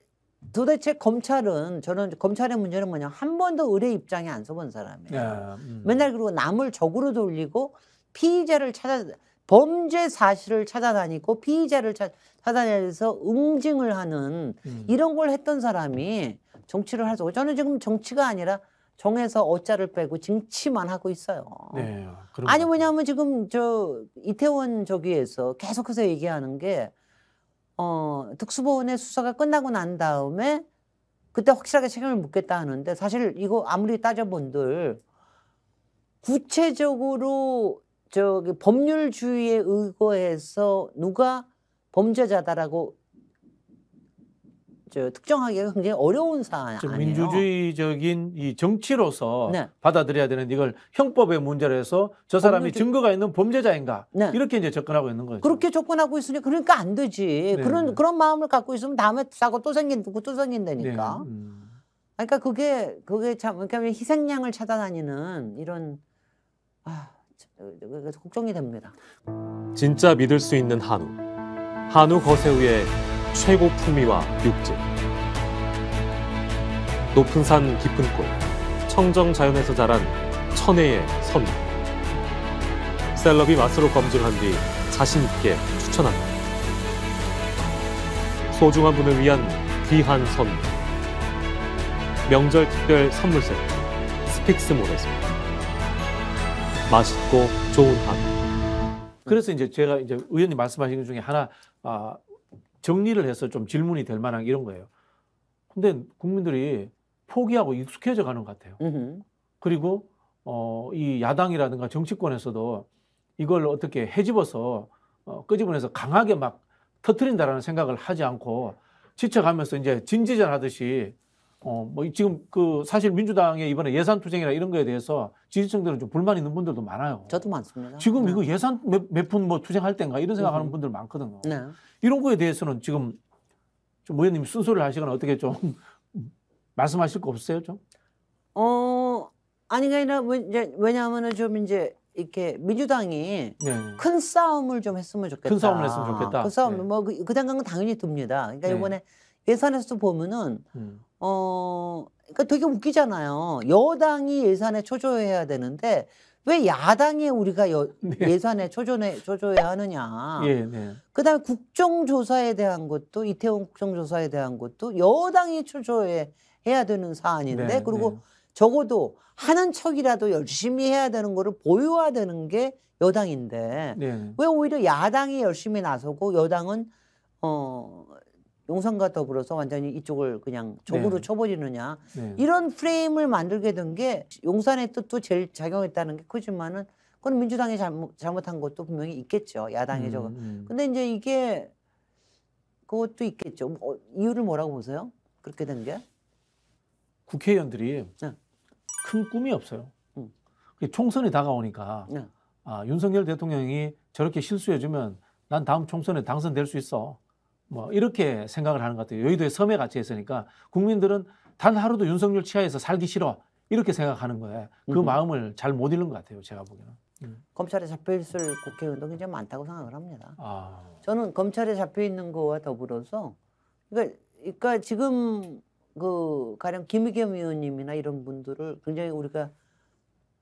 도대체 검찰은 저는 검찰의 문제는 뭐냐 한 번도 의뢰 입장에 안 서본 사람이에요. 야, 음. 맨날 그리고 남을 적으로 돌리고 피의자를 찾아 범죄 사실을 찾아다니고 피의자를 찾, 찾아다니면서 응징을 하는 음. 이런 걸 했던 사람이 정치를 하고 저는 지금 정치가 아니라 정해서 어자를 빼고 징치만 하고 있어요. 네, 아니 뭐냐면 지금 저 이태원 저기에서 계속해서 얘기하는 게 어, 특수본의 수사가 끝나고 난 다음에 그때 확실하게 책임을 묻겠다 하는데 사실 이거 아무리 따져본들 구체적으로 저기 법률주의에 의거해서 누가 범죄자다라고 저 특정하기가 굉장히 어려운 사안 아니에요. 민주주의적인 이 정치로서 네. 받아들여야 되는 이걸 형법의 문제로 해서 저 사람이 범죄... 증거가 있는 범죄자인가 네. 이렇게 이제 접근하고 있는 거죠. 그렇게 접근하고 있으니 그러니까 안 되지. 네. 그런 그런 마음을 갖고 있으면 다음에 사고 또 생긴다고 또 생긴다니까. 네. 음. 그러니까 그게 그게 참 그러니까 희생양을 찾아다니는 이런 아 걱정이 됩니다. 진짜 믿을 수 있는 한우. 한우 거세우의 최고 품위와 육즙. 높은 산 깊은 골, 청정 자연에서 자란 천혜의 선미. 셀럽이 맛으로 검증한 뒤 자신 있게 추천합니다. 소중한 분을 위한 귀한 선물. 명절 특별 선물 세트. 스픽스몰에서. 맛있고 좋은 하 그래서 이제 제가 이제 의원님 말씀하신 것 중에 하나 아, 정리를 해서 좀 질문이 될 만한 이런 거예요. 근데 국민들이 포기하고 익숙해져 가는 것 같아요. 으흠. 그리고 어, 이 야당이라든가 정치권에서도 이걸 어떻게 해집어서 어, 끄집어내서 강하게 막 터트린다라는 생각을 하지 않고 지쳐가면서 이제 진지전하듯이 어, 뭐 지금 그 사실 민주당의 이번에 예산 투쟁이나 이런 거에 대해서 지지층들은 좀 불만 있는 분들도 많아요. 저도 많습니다. 지금 네. 이거 예산 몇푼뭐 투쟁할 땐가 이런 생각하는 음. 분들 많거든요. 네. 이런 거에 대해서는 지금 좀 의원님 순서를 하시거나 어떻게 좀 말씀하실 거 없으세요 좀? 어 아니 가 아니라 왜냐하면은 좀 이제 이렇게 민주당이 네큰 싸움을 좀 했으면 좋겠다. 큰 싸움을 했으면 좋겠다. 네. 뭐 그 싸움 네. 뭐그 그 생각은 당연히 듭니다. 그러니까 네. 이번에 예산에서도 보면은 음. 어, 그러니까 되게 웃기잖아요. 여당이 예산에 초조해야 되는데 왜 야당에 우리가 여, 네. 예산에 초조해, 초조해야 하느냐. 예, 네. 그 다음에 국정조사에 대한 것도 이태원 국정조사에 대한 것도 여당이 초조해 해야 되는 사안인데 네, 그리고 네. 적어도 하는 척이라도 열심히 해야 되는 거를 보여야 되는 게 여당인데 네. 왜 오히려 야당이 열심히 나서고 여당은 어 용산과 더불어서 완전히 이쪽을 그냥 적으로 네. 쳐버리느냐 네. 이런 프레임을 만들게 된 게 용산의 뜻도 제일 작용했다는 게 크지만은 그건 민주당이 잘못, 잘못한 것도 분명히 있겠죠 야당의 음, 저거 음, 근데 이제 이게 그것도 있겠죠 뭐, 어, 이유를 뭐라고 보세요 그렇게 된 게 국회의원들이 네. 큰 꿈이 없어요 음. 총선이 다가오니까 네. 아, 윤석열 대통령이 저렇게 실수해주면 난 다음 총선에 당선될 수 있어 뭐 이렇게 생각을 하는 것 같아요. 여의도에 섬에 같이 있으니까 국민들은 단 하루도 윤석열 치하에서 살기 싫어 이렇게 생각하는 거예요. 그 음. 마음을 잘못읽는것 같아요. 제가 보기에는. 음. 검찰에 잡혀 있을 국회의원도 굉장히 많다고 생각을 합니다. 아. 저는 검찰에 잡혀 있는 거와 더불어서 그러니까, 그러니까 지금 그 가령 김의겸 의원님이나 이런 분들을 굉장히 우리가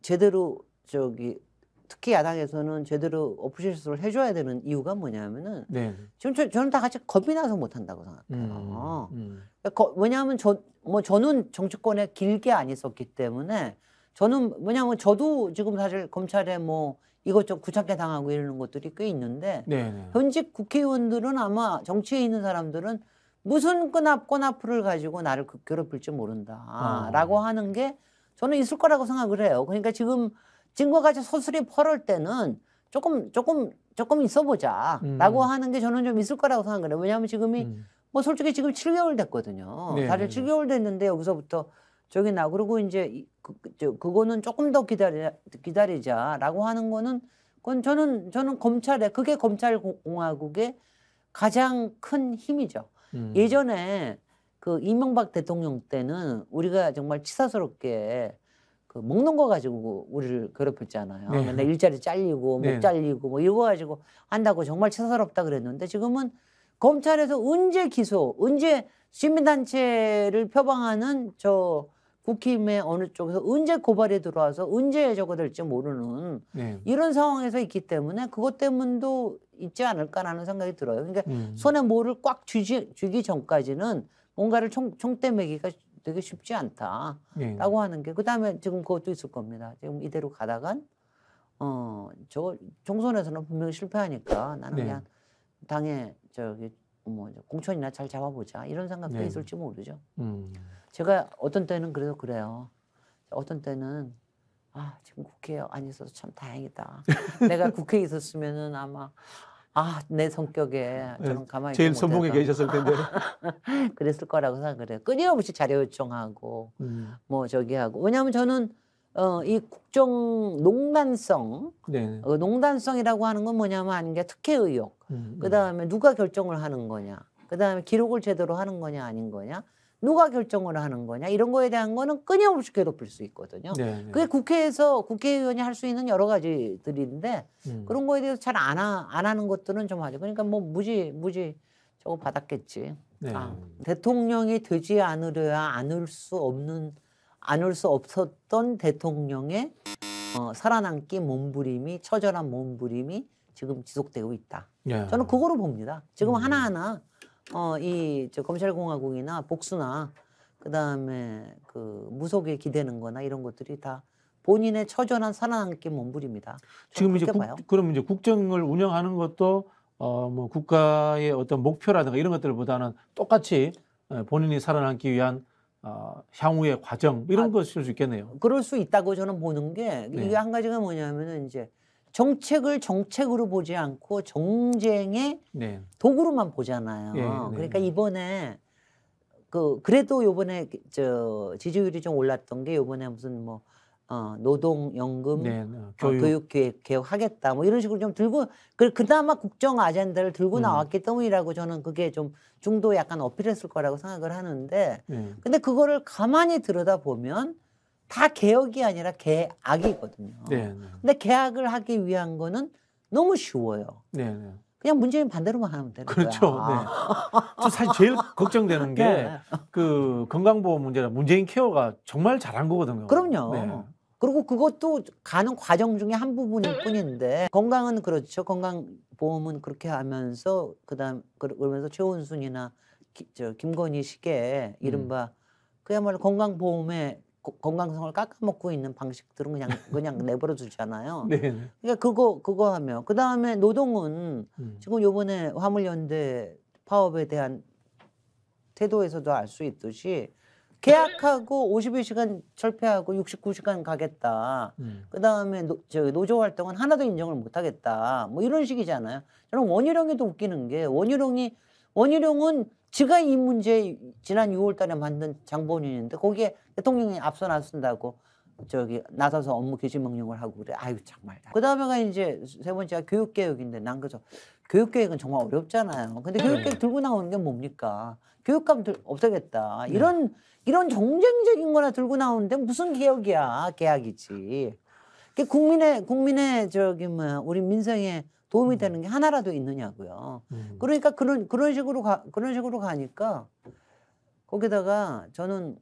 제대로 저기 특히 야당에서는 제대로 오프시스를 해줘야 되는 이유가 뭐냐면은 네. 저는, 저는 다 같이 겁이 나서 못한다고 생각해요. 음, 음. 그러니까 거, 왜냐하면 저, 뭐 저는 정치권에 길게 안 있었기 때문에 저는 왜냐하면 저도 지금 사실 검찰에 뭐 이것저것 구착해 당하고 이러는 것들이 꽤 있는데 네, 네. 현직 국회의원들은 아마 정치에 있는 사람들은 무슨 끈앞 끈앞을 가지고 나를 그, 괴롭힐지 모른다라고 아. 하는 게 저는 있을 거라고 생각을 해요. 그러니까 지금 증거과 같이 서설이퍼를 때는 조금 조금 조금 있어보자라고 음. 하는 게 저는 좀 있을 거라고 생각해요. 왜냐하면 지금이 음. 뭐 솔직히 지금 7개월 됐거든요. 네, 사실 7개월 됐는데 여기서부터 저기 나 그리고 이제 그, 그, 저, 그거는 조금 더 기다리 기다리자라고 하는 거는 그건 저는 저는 검찰에 그게 검찰 공화국의 가장 큰 힘이죠. 음. 예전에 그 이명박 대통령 때는 우리가 정말 치사스럽게 그 먹는 거 가지고 우리를 괴롭혔잖아요. 네. 맨날 일자리 잘리고 목 네. 잘리고 뭐 이거 가지고 한다고 정말 처사롭다 그랬는데 지금은 검찰에서 언제 기소, 언제 시민단체를 표방하는 저 국힘의 어느 쪽에서 언제 고발이 들어와서 언제 저거 될지 모르는 네. 이런 상황에서 있기 때문에 그것 때문도 있지 않을까라는 생각이 들어요. 그러니까 음. 손에 뭐를 꽉 쥐지, 쥐기 전까지는 뭔가를 총, 총대 매기가 되게 쉽지 않다라고 네. 하는 게 그다음에 지금 그것도 있을 겁니다. 지금 이대로 가다간 어저 종선에서는 분명히 실패하니까 나는 네. 그냥 당에 저기 뭐 공천이나 잘 잡아보자 이런 생각도 네. 있을지 모르죠. 음. 제가 어떤 때는 그래도 그래요. 어떤 때는 아 지금 국회안 있어서 참 다행이다. 내가 국회에 있었으면은 아마 아, 내 성격에 네, 저는 가만히 제일 선봉에 계셨을 텐데. 그랬을 거라고 생각을 해요. 끊임없이 자료 요청하고 음. 뭐 저기 하고. 왜냐하면 저는 어, 이 국정 농단성, 네. 어, 농단성이라고 하는 건 뭐냐면 아닌게 특혜 의혹. 음, 음. 그 다음에 누가 결정을 하는 거냐. 그 다음에 기록을 제대로 하는 거냐 아닌 거냐. 누가 결정을 하는 거냐 이런 거에 대한 거는 끊임없이 괴롭힐 수 있거든요. 네, 네. 그게 국회에서 국회의원이 할 수 있는 여러 가지들인데 음. 그런 거에 대해서 잘안안 하는 것들은 좀 하죠. 그러니까 뭐 무지 무지 저거 받았겠지. 네. 아, 대통령이 되지 않으려야 안을 수 없는 안을 수 없었던 대통령의 어, 살아남기 몸부림이 처절한 몸부림이 지금 지속되고 있다. 저는 그거로 봅니다. 지금 음. 하나하나 어, 이 저, 검찰공화국이나 복수나 그다음에 그 무속에 기대는 거나 이런 것들이 다 본인의 처절한 살아남기 몸부림이다. 지금 이제 국, 그럼 이제 국정을 운영하는 것도 어, 뭐 국가의 어떤 목표라든가 이런 것들보다는 똑같이 예, 본인이 살아남기 위한 어, 향후의 과정 이런 아, 것일 수 있겠네요. 그럴 수 있다고 저는 보는 게 네. 이게 네. 한 가지가 뭐냐면은 이제 정책을 정책으로 보지 않고 정쟁의 네. 도구로만 보잖아요. 네, 네, 그러니까 네. 이번에 그 그래도 요번에 저 지지율이 좀 올랐던 게 요번에 무슨 뭐 어, 노동연금 교육. 네, 네, 어, 교육 개혁, 개혁하겠다 뭐 이런 식으로 좀 들고 그 그나마 국정 아젠다를 들고 음. 나왔기 때문이라고 저는 그게 좀 중도 약간 어필했을 거라고 생각을 하는데 근데 그거를 가만히 들여다 보면 다 개혁이 아니라 개악이거든요. 네, 네. 근데 개악을 하기 위한 거는 너무 쉬워요. 네, 네. 그냥 문재인 반대로만 하면 되는 그렇죠. 거야. 그렇죠. 네. 저 사실 제일 걱정되는 게그 네. 건강보험 문제라 문재인 케어가 정말 잘한 거거든요. 그럼요. 네. 그리고 그것도 가는 과정 중에 한 부분일 뿐인데 건강은 그렇죠. 건강보험은 그렇게 하면서 그다음 그, 그러면서 최원순이나 김건희 시계 음. 이른바 음. 그야말로 건강보험의 건강성을 깎아먹고 있는 방식들은 그냥 그냥 내버려 두잖아요. 네. 그러니까 그거 그거 하면 그 다음에 노동은 음. 지금 요번에 화물연대 파업에 대한 태도에서도 알 수 있듯이 계약하고 5 2시간 철폐하고 69시간 가겠다. 음. 그 다음에 노조 활동은 하나도 인정을 못 하겠다. 뭐 이런 식이잖아요. 저는 원희룡이도 웃기는 게 원희룡이 원희룡은 제가이 문제 지난 6월달에 만든 장본인인데 거기에 대통령이 앞서 나선다고 저기 나서서 업무 개시 명령을 하고 그래. 아유 정말. 그 다음에가 이제 세 번째가 교육개혁인데 난그래 교육개혁은 정말 어렵잖아요. 근데 교육개혁 네. 들고 나오는 게 뭡니까? 교육감 들, 없애겠다. 네. 이런 네. 이런 정쟁적인 거나 들고 나오는데 무슨 개혁이야? 개혁이지. 그 국민의 국민의 저기 뭐 우리 민생의 도움이 음. 되는 게 하나라도 있느냐고요. 음. 그러니까 그런 그런 식으로 가, 그런 식으로 가니까 거기다가 저는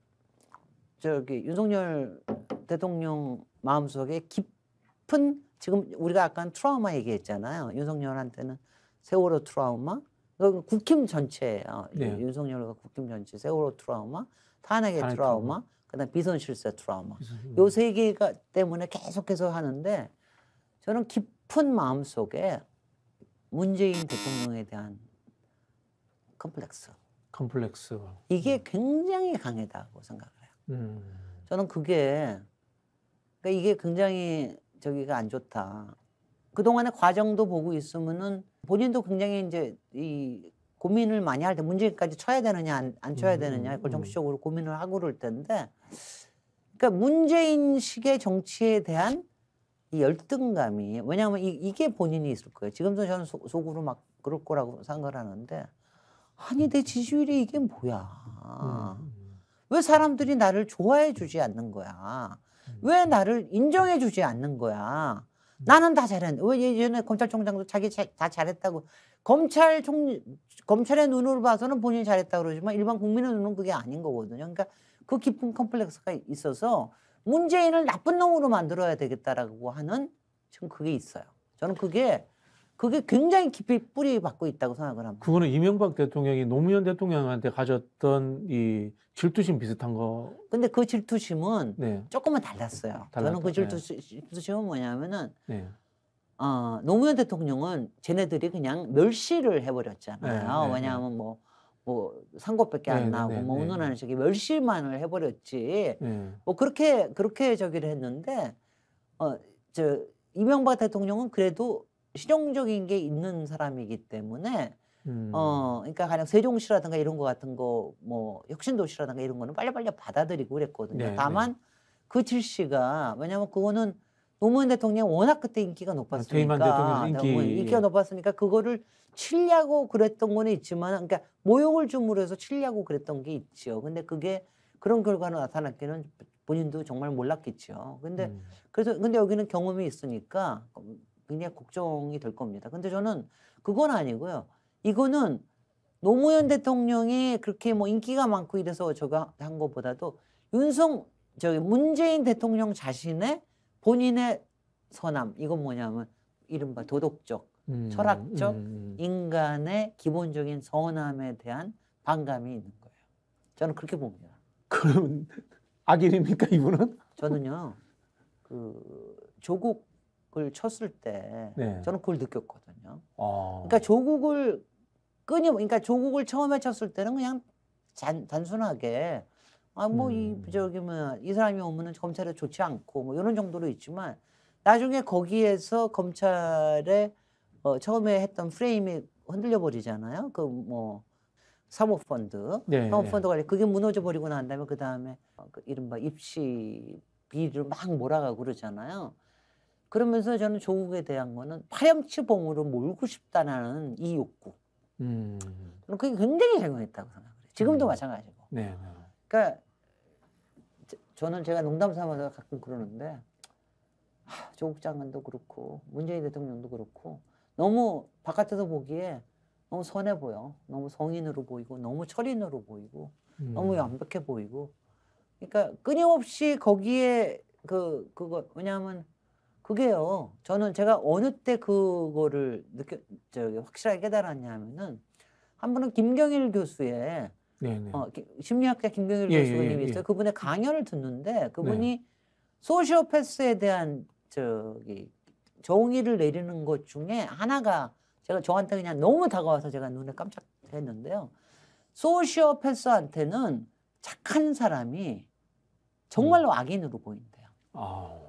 저기 윤석열 대통령 마음속에 깊은 지금 우리가 아까 트라우마 얘기했잖아요. 윤석열한테는 세월호 트라우마, 그 국힘 전체예요. 어, 네. 윤석열과 국힘 전체 세월호 트라우마, 탄핵의 트라우마, 트라우마. 그다음 비선 실세 트라우마. 요 세 개가 때문에 계속해서 하는데 저는 깊 깊은 마음 속에 문재인 대통령에 대한 컴플렉스. 컴플렉스. 이게 음. 굉장히 강하다고 생각을 해요. 음. 저는 그게 그러니까 이게 굉장히 저기가 안 좋다. 그동안의 과정도 보고 있으면은 본인도 굉장히 이제 이 고민을 많이 할 때 문재인까지 쳐야 되느냐 안, 안 쳐야 되느냐 이걸 음, 음. 정치적으로 고민을 하고 그럴 텐데 그러니까 문재인식의 정치에 대한 이 열등감이 왜냐하면 이, 게 본인이 있을 거예요. 지금도 저는 소, 속으로 막 그럴 거라고 생각을 하는데 아니 내 지지율이 이게 뭐야? 왜 사람들이 나를 좋아해 주지 않는 거야? 왜 나를 인정해 주지 않는 거야? 나는 다 잘했는데 왜 예전에 검찰총장도 자기 자, 다 잘했다고 검찰총 검찰의 눈으로 봐서는 본인이 잘했다 고 그러지만 일반 국민의 눈은 그게 아닌 거거든요. 그러니까 그 깊은 컴플렉스가 있어서 문재인을 나쁜 놈으로 만들어야 되겠다라고 하는 전 그게 있어요. 저는 그게 그게 굉장히 깊이 뿌리 받고 있다고 생각을 합니다. 그거는 이명박 대통령이 노무현 대통령한테 가졌던 이 질투심 비슷한 거. 근데 그 질투심은 네. 조금은 달랐어요. 달랐다. 저는 그 질투심, 네. 질투심은 뭐냐면은 네. 어, 노무현 대통령은 쟤네들이 그냥 멸시를 해버렸잖아요. 네, 네, 네. 왜냐하면 뭐뭐 산것밖에 안 네, 네 나고 네, 뭐 네. 운운하는 저기 멸실만을 해버렸지 네. 뭐 그렇게 그렇게 저기를 했는데 어저 이명박 대통령은 그래도 실용적인 게 있는 사람이기 때문에 어, 음. 어 그러니까 가령 세종시라든가 이런 거 같은 거 뭐 혁신도시라든가 이런 거는 빨리빨리 받아들이고 그랬거든요 다만 그 질시가 왜냐하면 그거는 노무현 대통령 워낙 그때 인기가 아, 높았으니까 대 대통령 아, 인기 인기가 높았으니까 그거를 칠려고 그랬던 거는 있지만 그러니까 모욕을 줌으로 해서 칠려고 그랬던 게 있죠. 근데 그게 그런 결과로 나타났기는 본인도 정말 몰랐겠죠. 근데 음. 그래서 근데 여기는 경험이 있으니까 굉장히 걱정이 될 겁니다. 근데 저는 그건 아니고요. 이거는 노무현 대통령이 그렇게 뭐 인기가 많고 이래서 저가 한 것보다도 윤석 저기 문재인 대통령 자신의 본인의 선함 이건 뭐냐면 이른바 도덕적, 음, 철학적 음, 음, 인간의 기본적인 선함에 대한 반감이 있는 거예요. 저는 그렇게 봅니다. 그럼 악인입니까 이분은? 저는요 그 조국을 쳤을 때 네. 저는 그걸 느꼈거든요. 아. 그러니까 조국을 끊임 그러니까 조국을 처음에 쳤을 때는 그냥 잔, 단순하게 아뭐이 음. 저기 뭐이 사람이 오면은 검찰에 좋지 않고 뭐 이런 정도로 있지만 나중에 거기에서 검찰에 어, 처음에 했던 프레임이 흔들려 버리잖아요. 그 뭐 사모펀드, 네, 사모펀드 네. 관리 그게 무너져 버리고 난 다음에 그 다음에 어, 그 이른바 입시비를 막 몰아가고 그러잖아요. 그러면서 저는 조국에 대한 거는 파렴치봉으로 몰고 싶다라는 이 욕구. 음. 그게 굉장히 작용했다고 생각해요. 지금도 음. 마찬가지고. 네, 네. 네. 그러니까 저는 제가 농담 삼아서 가끔 그러는데 하, 조국 장관도 그렇고 문재인 대통령도 그렇고 너무 바깥에서 보기에 너무 선해 보여. 너무 성인으로 보이고 너무 철인으로 보이고 음. 너무 완벽해 보이고 그러니까 끊임없이 거기에 그 그거 왜냐하면 그게요. 저는 제가 어느 때 그거를 느껴 저기 확실하게 깨달았냐면은 한 분은 김경일 교수의 네네. 어, 심리학자 김경일 예, 예 교수님이 예, 예, 있어요. 그분의 강연을 듣는데 그분이 네. 소시오패스에 대한 저기 정의를 내리는 것 중에 하나가 제가 저한테 그냥 너무 다가와서 제가 눈에 깜짝 했는데요. 소시오패스한테는 착한 사람이 정말로 음. 악인으로 보인대요. 아.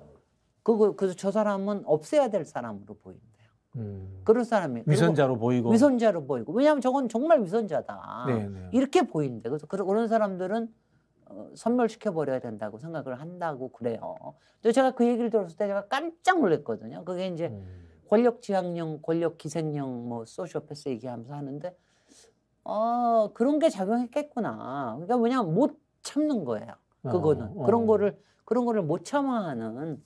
그거 그래서 저 사람은 없애야 될 사람으로 보인다. 음. 그런 사람이 위선자로 보이고 위선자로 보이고 왜냐하면 저건 정말 위선자다 네네. 네. 이렇게 보이는데 그래서 그런 사람들은 어, 선멸시켜 버려야 된다고 생각을 한다고 그래요. 또 제가 그 얘기를 들었을 때 제가 깜짝 놀랐거든요. 그게 이제 음. 권력 지향형 권력 기생형뭐 소시오패스 얘기하면서 하는데 어 그런 게 작용했겠구나. 그러니까 뭐냐면못 참는 거예요. 그거는 어, 어. 그런 거를 그런 거를 못 참아하는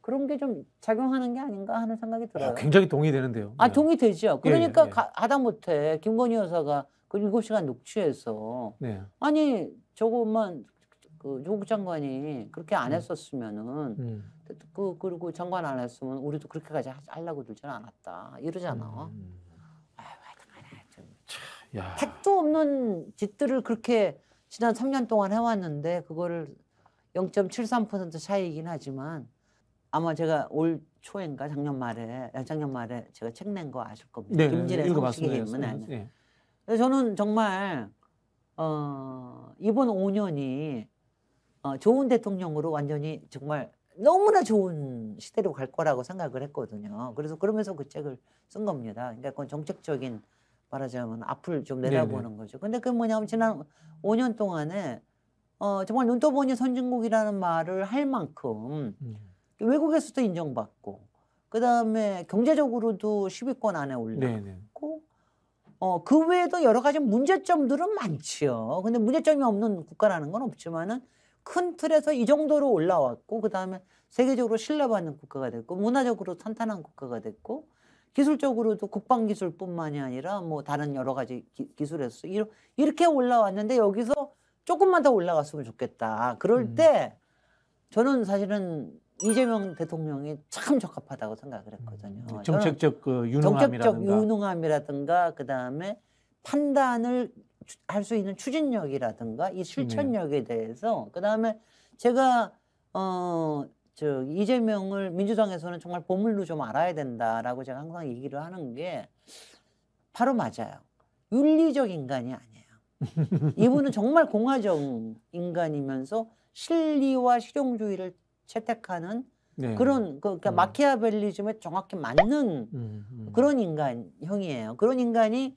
그런 게 좀 작용하는 게 아닌가 하는 생각이 아, 들어요. 아, 굉장히 네. 동의되는데요. 아, 동의되죠. 예, 그러니까 예, 예. 가, 하다못해 김건희 여사가 그 7시간 녹취해서 네. 아니, 저것만 그 조국 장관이 그렇게 안 음. 했었으면은 음. 그 그리고 장관 안 했으면 우리도 그렇게까지 하려고 들진 않았다 이러잖아. 음. 아유, 하여튼간 택도 없는 짓들을 그렇게 지난 3년 동안 해왔는데 그거를 0.73% 차이이긴 하지만 아마 제가 올 초인가 작년 말에 아, 작년 말에 제가 책 낸 거 아실 겁니다. 네, 김진의 성식이 때문에. 네. 네 예. 저는 정말 어, 이번 5년이 어, 좋은 대통령으로 완전히 정말 너무나 좋은 시대로 갈 거라고 생각을 했거든요. 그래서 그러면서 그 책을 쓴 겁니다. 그러니까 그건 정책적인 말하자면 앞을 좀 네, 네. 내다보는 네네. 거죠. 근데 그 뭐냐면 지난 5년 동안에 어, 정말 눈떠보니 선진국이라는 말을 할 만큼 음. 외국에서도 인정받고 그다음에 경제적으로도 10위권 안에 올라고 어, 그 외에도 여러 가지 문제점들은 많지요. 근데 문제점이 없는 국가라는 건 없지만은 큰 틀에서 이 정도로 올라왔고 그다음에 세계적으로 신뢰받는 국가가 됐고 문화적으로 탄탄한 국가가 됐고 기술적으로도 국방 기술뿐만이 아니라 뭐 다른 여러 가지 기, 술에서 이렇게 올라왔는데 여기서 조금만 더 올라갔으면 좋겠다. 그럴 음. 때 저는 사실은 이재명 대통령이 참 적합하다고 생각을 했거든요. 음, 정책적 그 유능함이라든가. 정책적 유능함이라든가 그다음에 판단을 할 수 있는 추진력이라든가 이 실천력에 대해서 그다음에 제가 어저 이재명을 민주당에서는 정말 보물로 좀 알아야 된다라고 제가 항상 얘기를 하는 게 바로 맞아요. 윤리적 인간이 아니에요. 이분은 정말 공화정 인간이면서 실리와 실용주의를 채택하는 네. 그런 그 그러니까 음. 마키아벨리즘에 정확히 맞는 음, 음. 그런 인간형이에요. 그런 인간이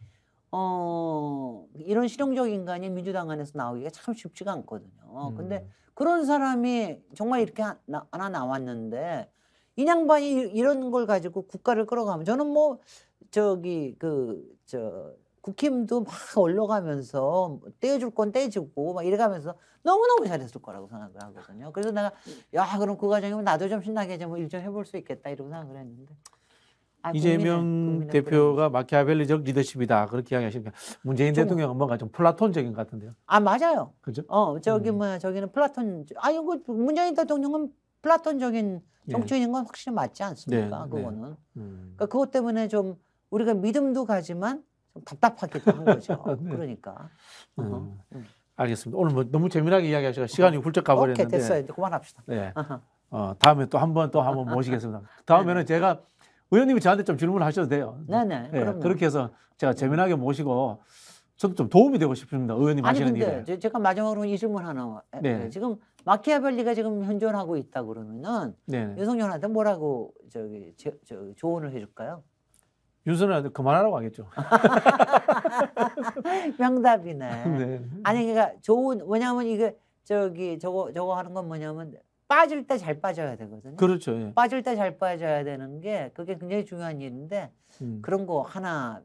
어 이런 실용적 인간이 민주당 안에서 나오기가 참 쉽지가 않거든요. 음. 근데 그런 사람이 정말 이렇게 하나, 하나 나왔는데 인양반이 이런 걸 가지고 국가를 끌어가면 저는 뭐 저기 그저 국힘도 막 올라가면서 뭐 떼어줄 건 떼주고 막 이래가면서 너무너무 잘했을 거라고 생각을 하거든요. 그래서 내가 음. 야 그럼 그 과정이면 나도 좀 신나게 좀일좀 해볼 수 있겠다 이러고 생각을 했는데 아, 이재명 국민의, 대표가 마키아벨리적 리더십이다 그렇게 이야기하시니까 문재인 좀, 대통령은 뭔가 좀 플라톤적인 것 같은데요. 아 맞아요. 그죠? 어 저기 음. 뭐야 저기는 플라톤 아 이거 그 문재인 대통령은 플라톤적인 예. 정치인인 건 확실히 맞지 않습니까? 네, 네. 그거는 네. 음. 그러니까 그것 때문에 좀 우리가 믿음도 가지만 좀 답답하기도 한 거죠. 네. 그러니까. 음. 음. 알겠습니다. 오늘 뭐 너무 재미나게 이야기하시고 시간이 훌쩍 가버렸는데. 오케이, 됐어요. 이제 그만합시다. 네. 어, 다음에 또 한번 또 한 번 모시겠습니다. 다음에는 네. 제가 의원님이 저한테 좀 질문하셔도 을 돼요. 네네. 네, 네. 예, 그렇게 해서 제가 재미나게 모시고 저도 좀 도움이 되고 싶습니다. 의원님 하시는 근데 제가 마지막으로 이 질문 하나. 네. 지금 마키아벨리가 지금 현존하고 있다 그러면은 네네. 네. 윤석열한테 뭐라고 저기 제, 저, 조언을 해줄까요? 윤선한테 그만하라고 하겠죠. 명답이네. 네. 아니 그러니까 좋은 왜냐하면 이게 저기 저거 저거 하는 건 뭐냐면 빠질 때 잘 빠져야 되거든요. 그렇죠. 예. 빠질 때 잘 빠져야 되는 게 그게 굉장히 중요한 일인데 음. 그런 거 하나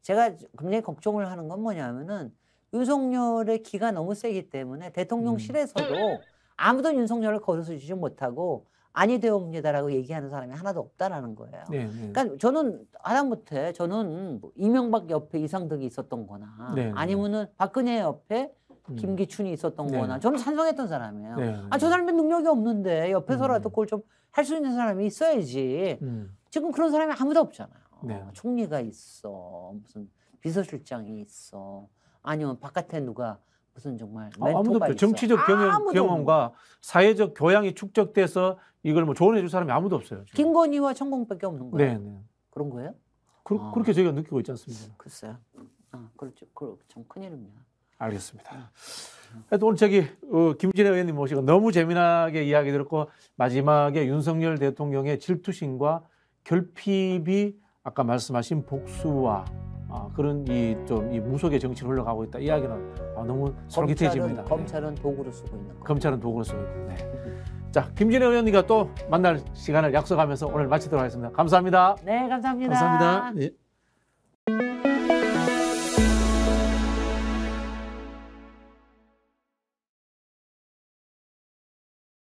제가 굉장히 걱정을 하는 건 뭐냐면은 윤석열의 기가 너무 세기 때문에 대통령실에서도 음. 아무도 윤석열을 거르서주지 못하고 아니 되옵니다라고 얘기하는 사람이 하나도 없다라는 거예요. 네, 네. 그러니까 저는 하다못해 저는 뭐 이명박 옆에 이상덕이 있었던 거나 네, 네, 아니면은 박근혜 옆에 음. 김기춘이 있었던 네. 거나 저는 찬성했던 사람이에요. 네, 아, 저 사람은 능력이 없는데 옆에서라도 음. 그걸 좀 할 수 있는 사람이 있어야지. 음. 지금 그런 사람이 아무도 없잖아요. 어, 총리가 있어. 무슨 비서실장이 있어. 아니면 바깥에 누가 무슨 정말 아, 무도 없죠. 있어. 정치적 경영, 경험과 사회적 교양이 축적돼서 이걸 뭐 조언해 줄 사람이 아무도 없어요. 지금. 김건희와 천공밖에 없는 거예요. 네, 네, 그런 거예요? 그, 아. 그렇게 저희가 느끼고 있지 않습니까? 글쎄요. 아, 그렇죠. 그좀 큰일입니다. 알겠습니다. 네. 오늘 저기 어, 김진애 의원님 모시고 너무 재미나게 이야기 들었고 마지막에 윤석열 대통령의 질투심과 결핍이 아까 말씀하신 복수와 아, 그런 이 좀 이 무속의 정치로 흘러가고 있다 이야기는 아, 너무 솔깃해집니다. 검찰은, 네. 검 도구로 쓰고 있는 거. 검찰은 도구로 쓰고 있고. 네. 자, 김진애 의원님과 또 만날 시간을 약속하면서 오늘 마치도록 하겠습니다. 감사합니다. 네, 감사합니다. 감사합니다. 네.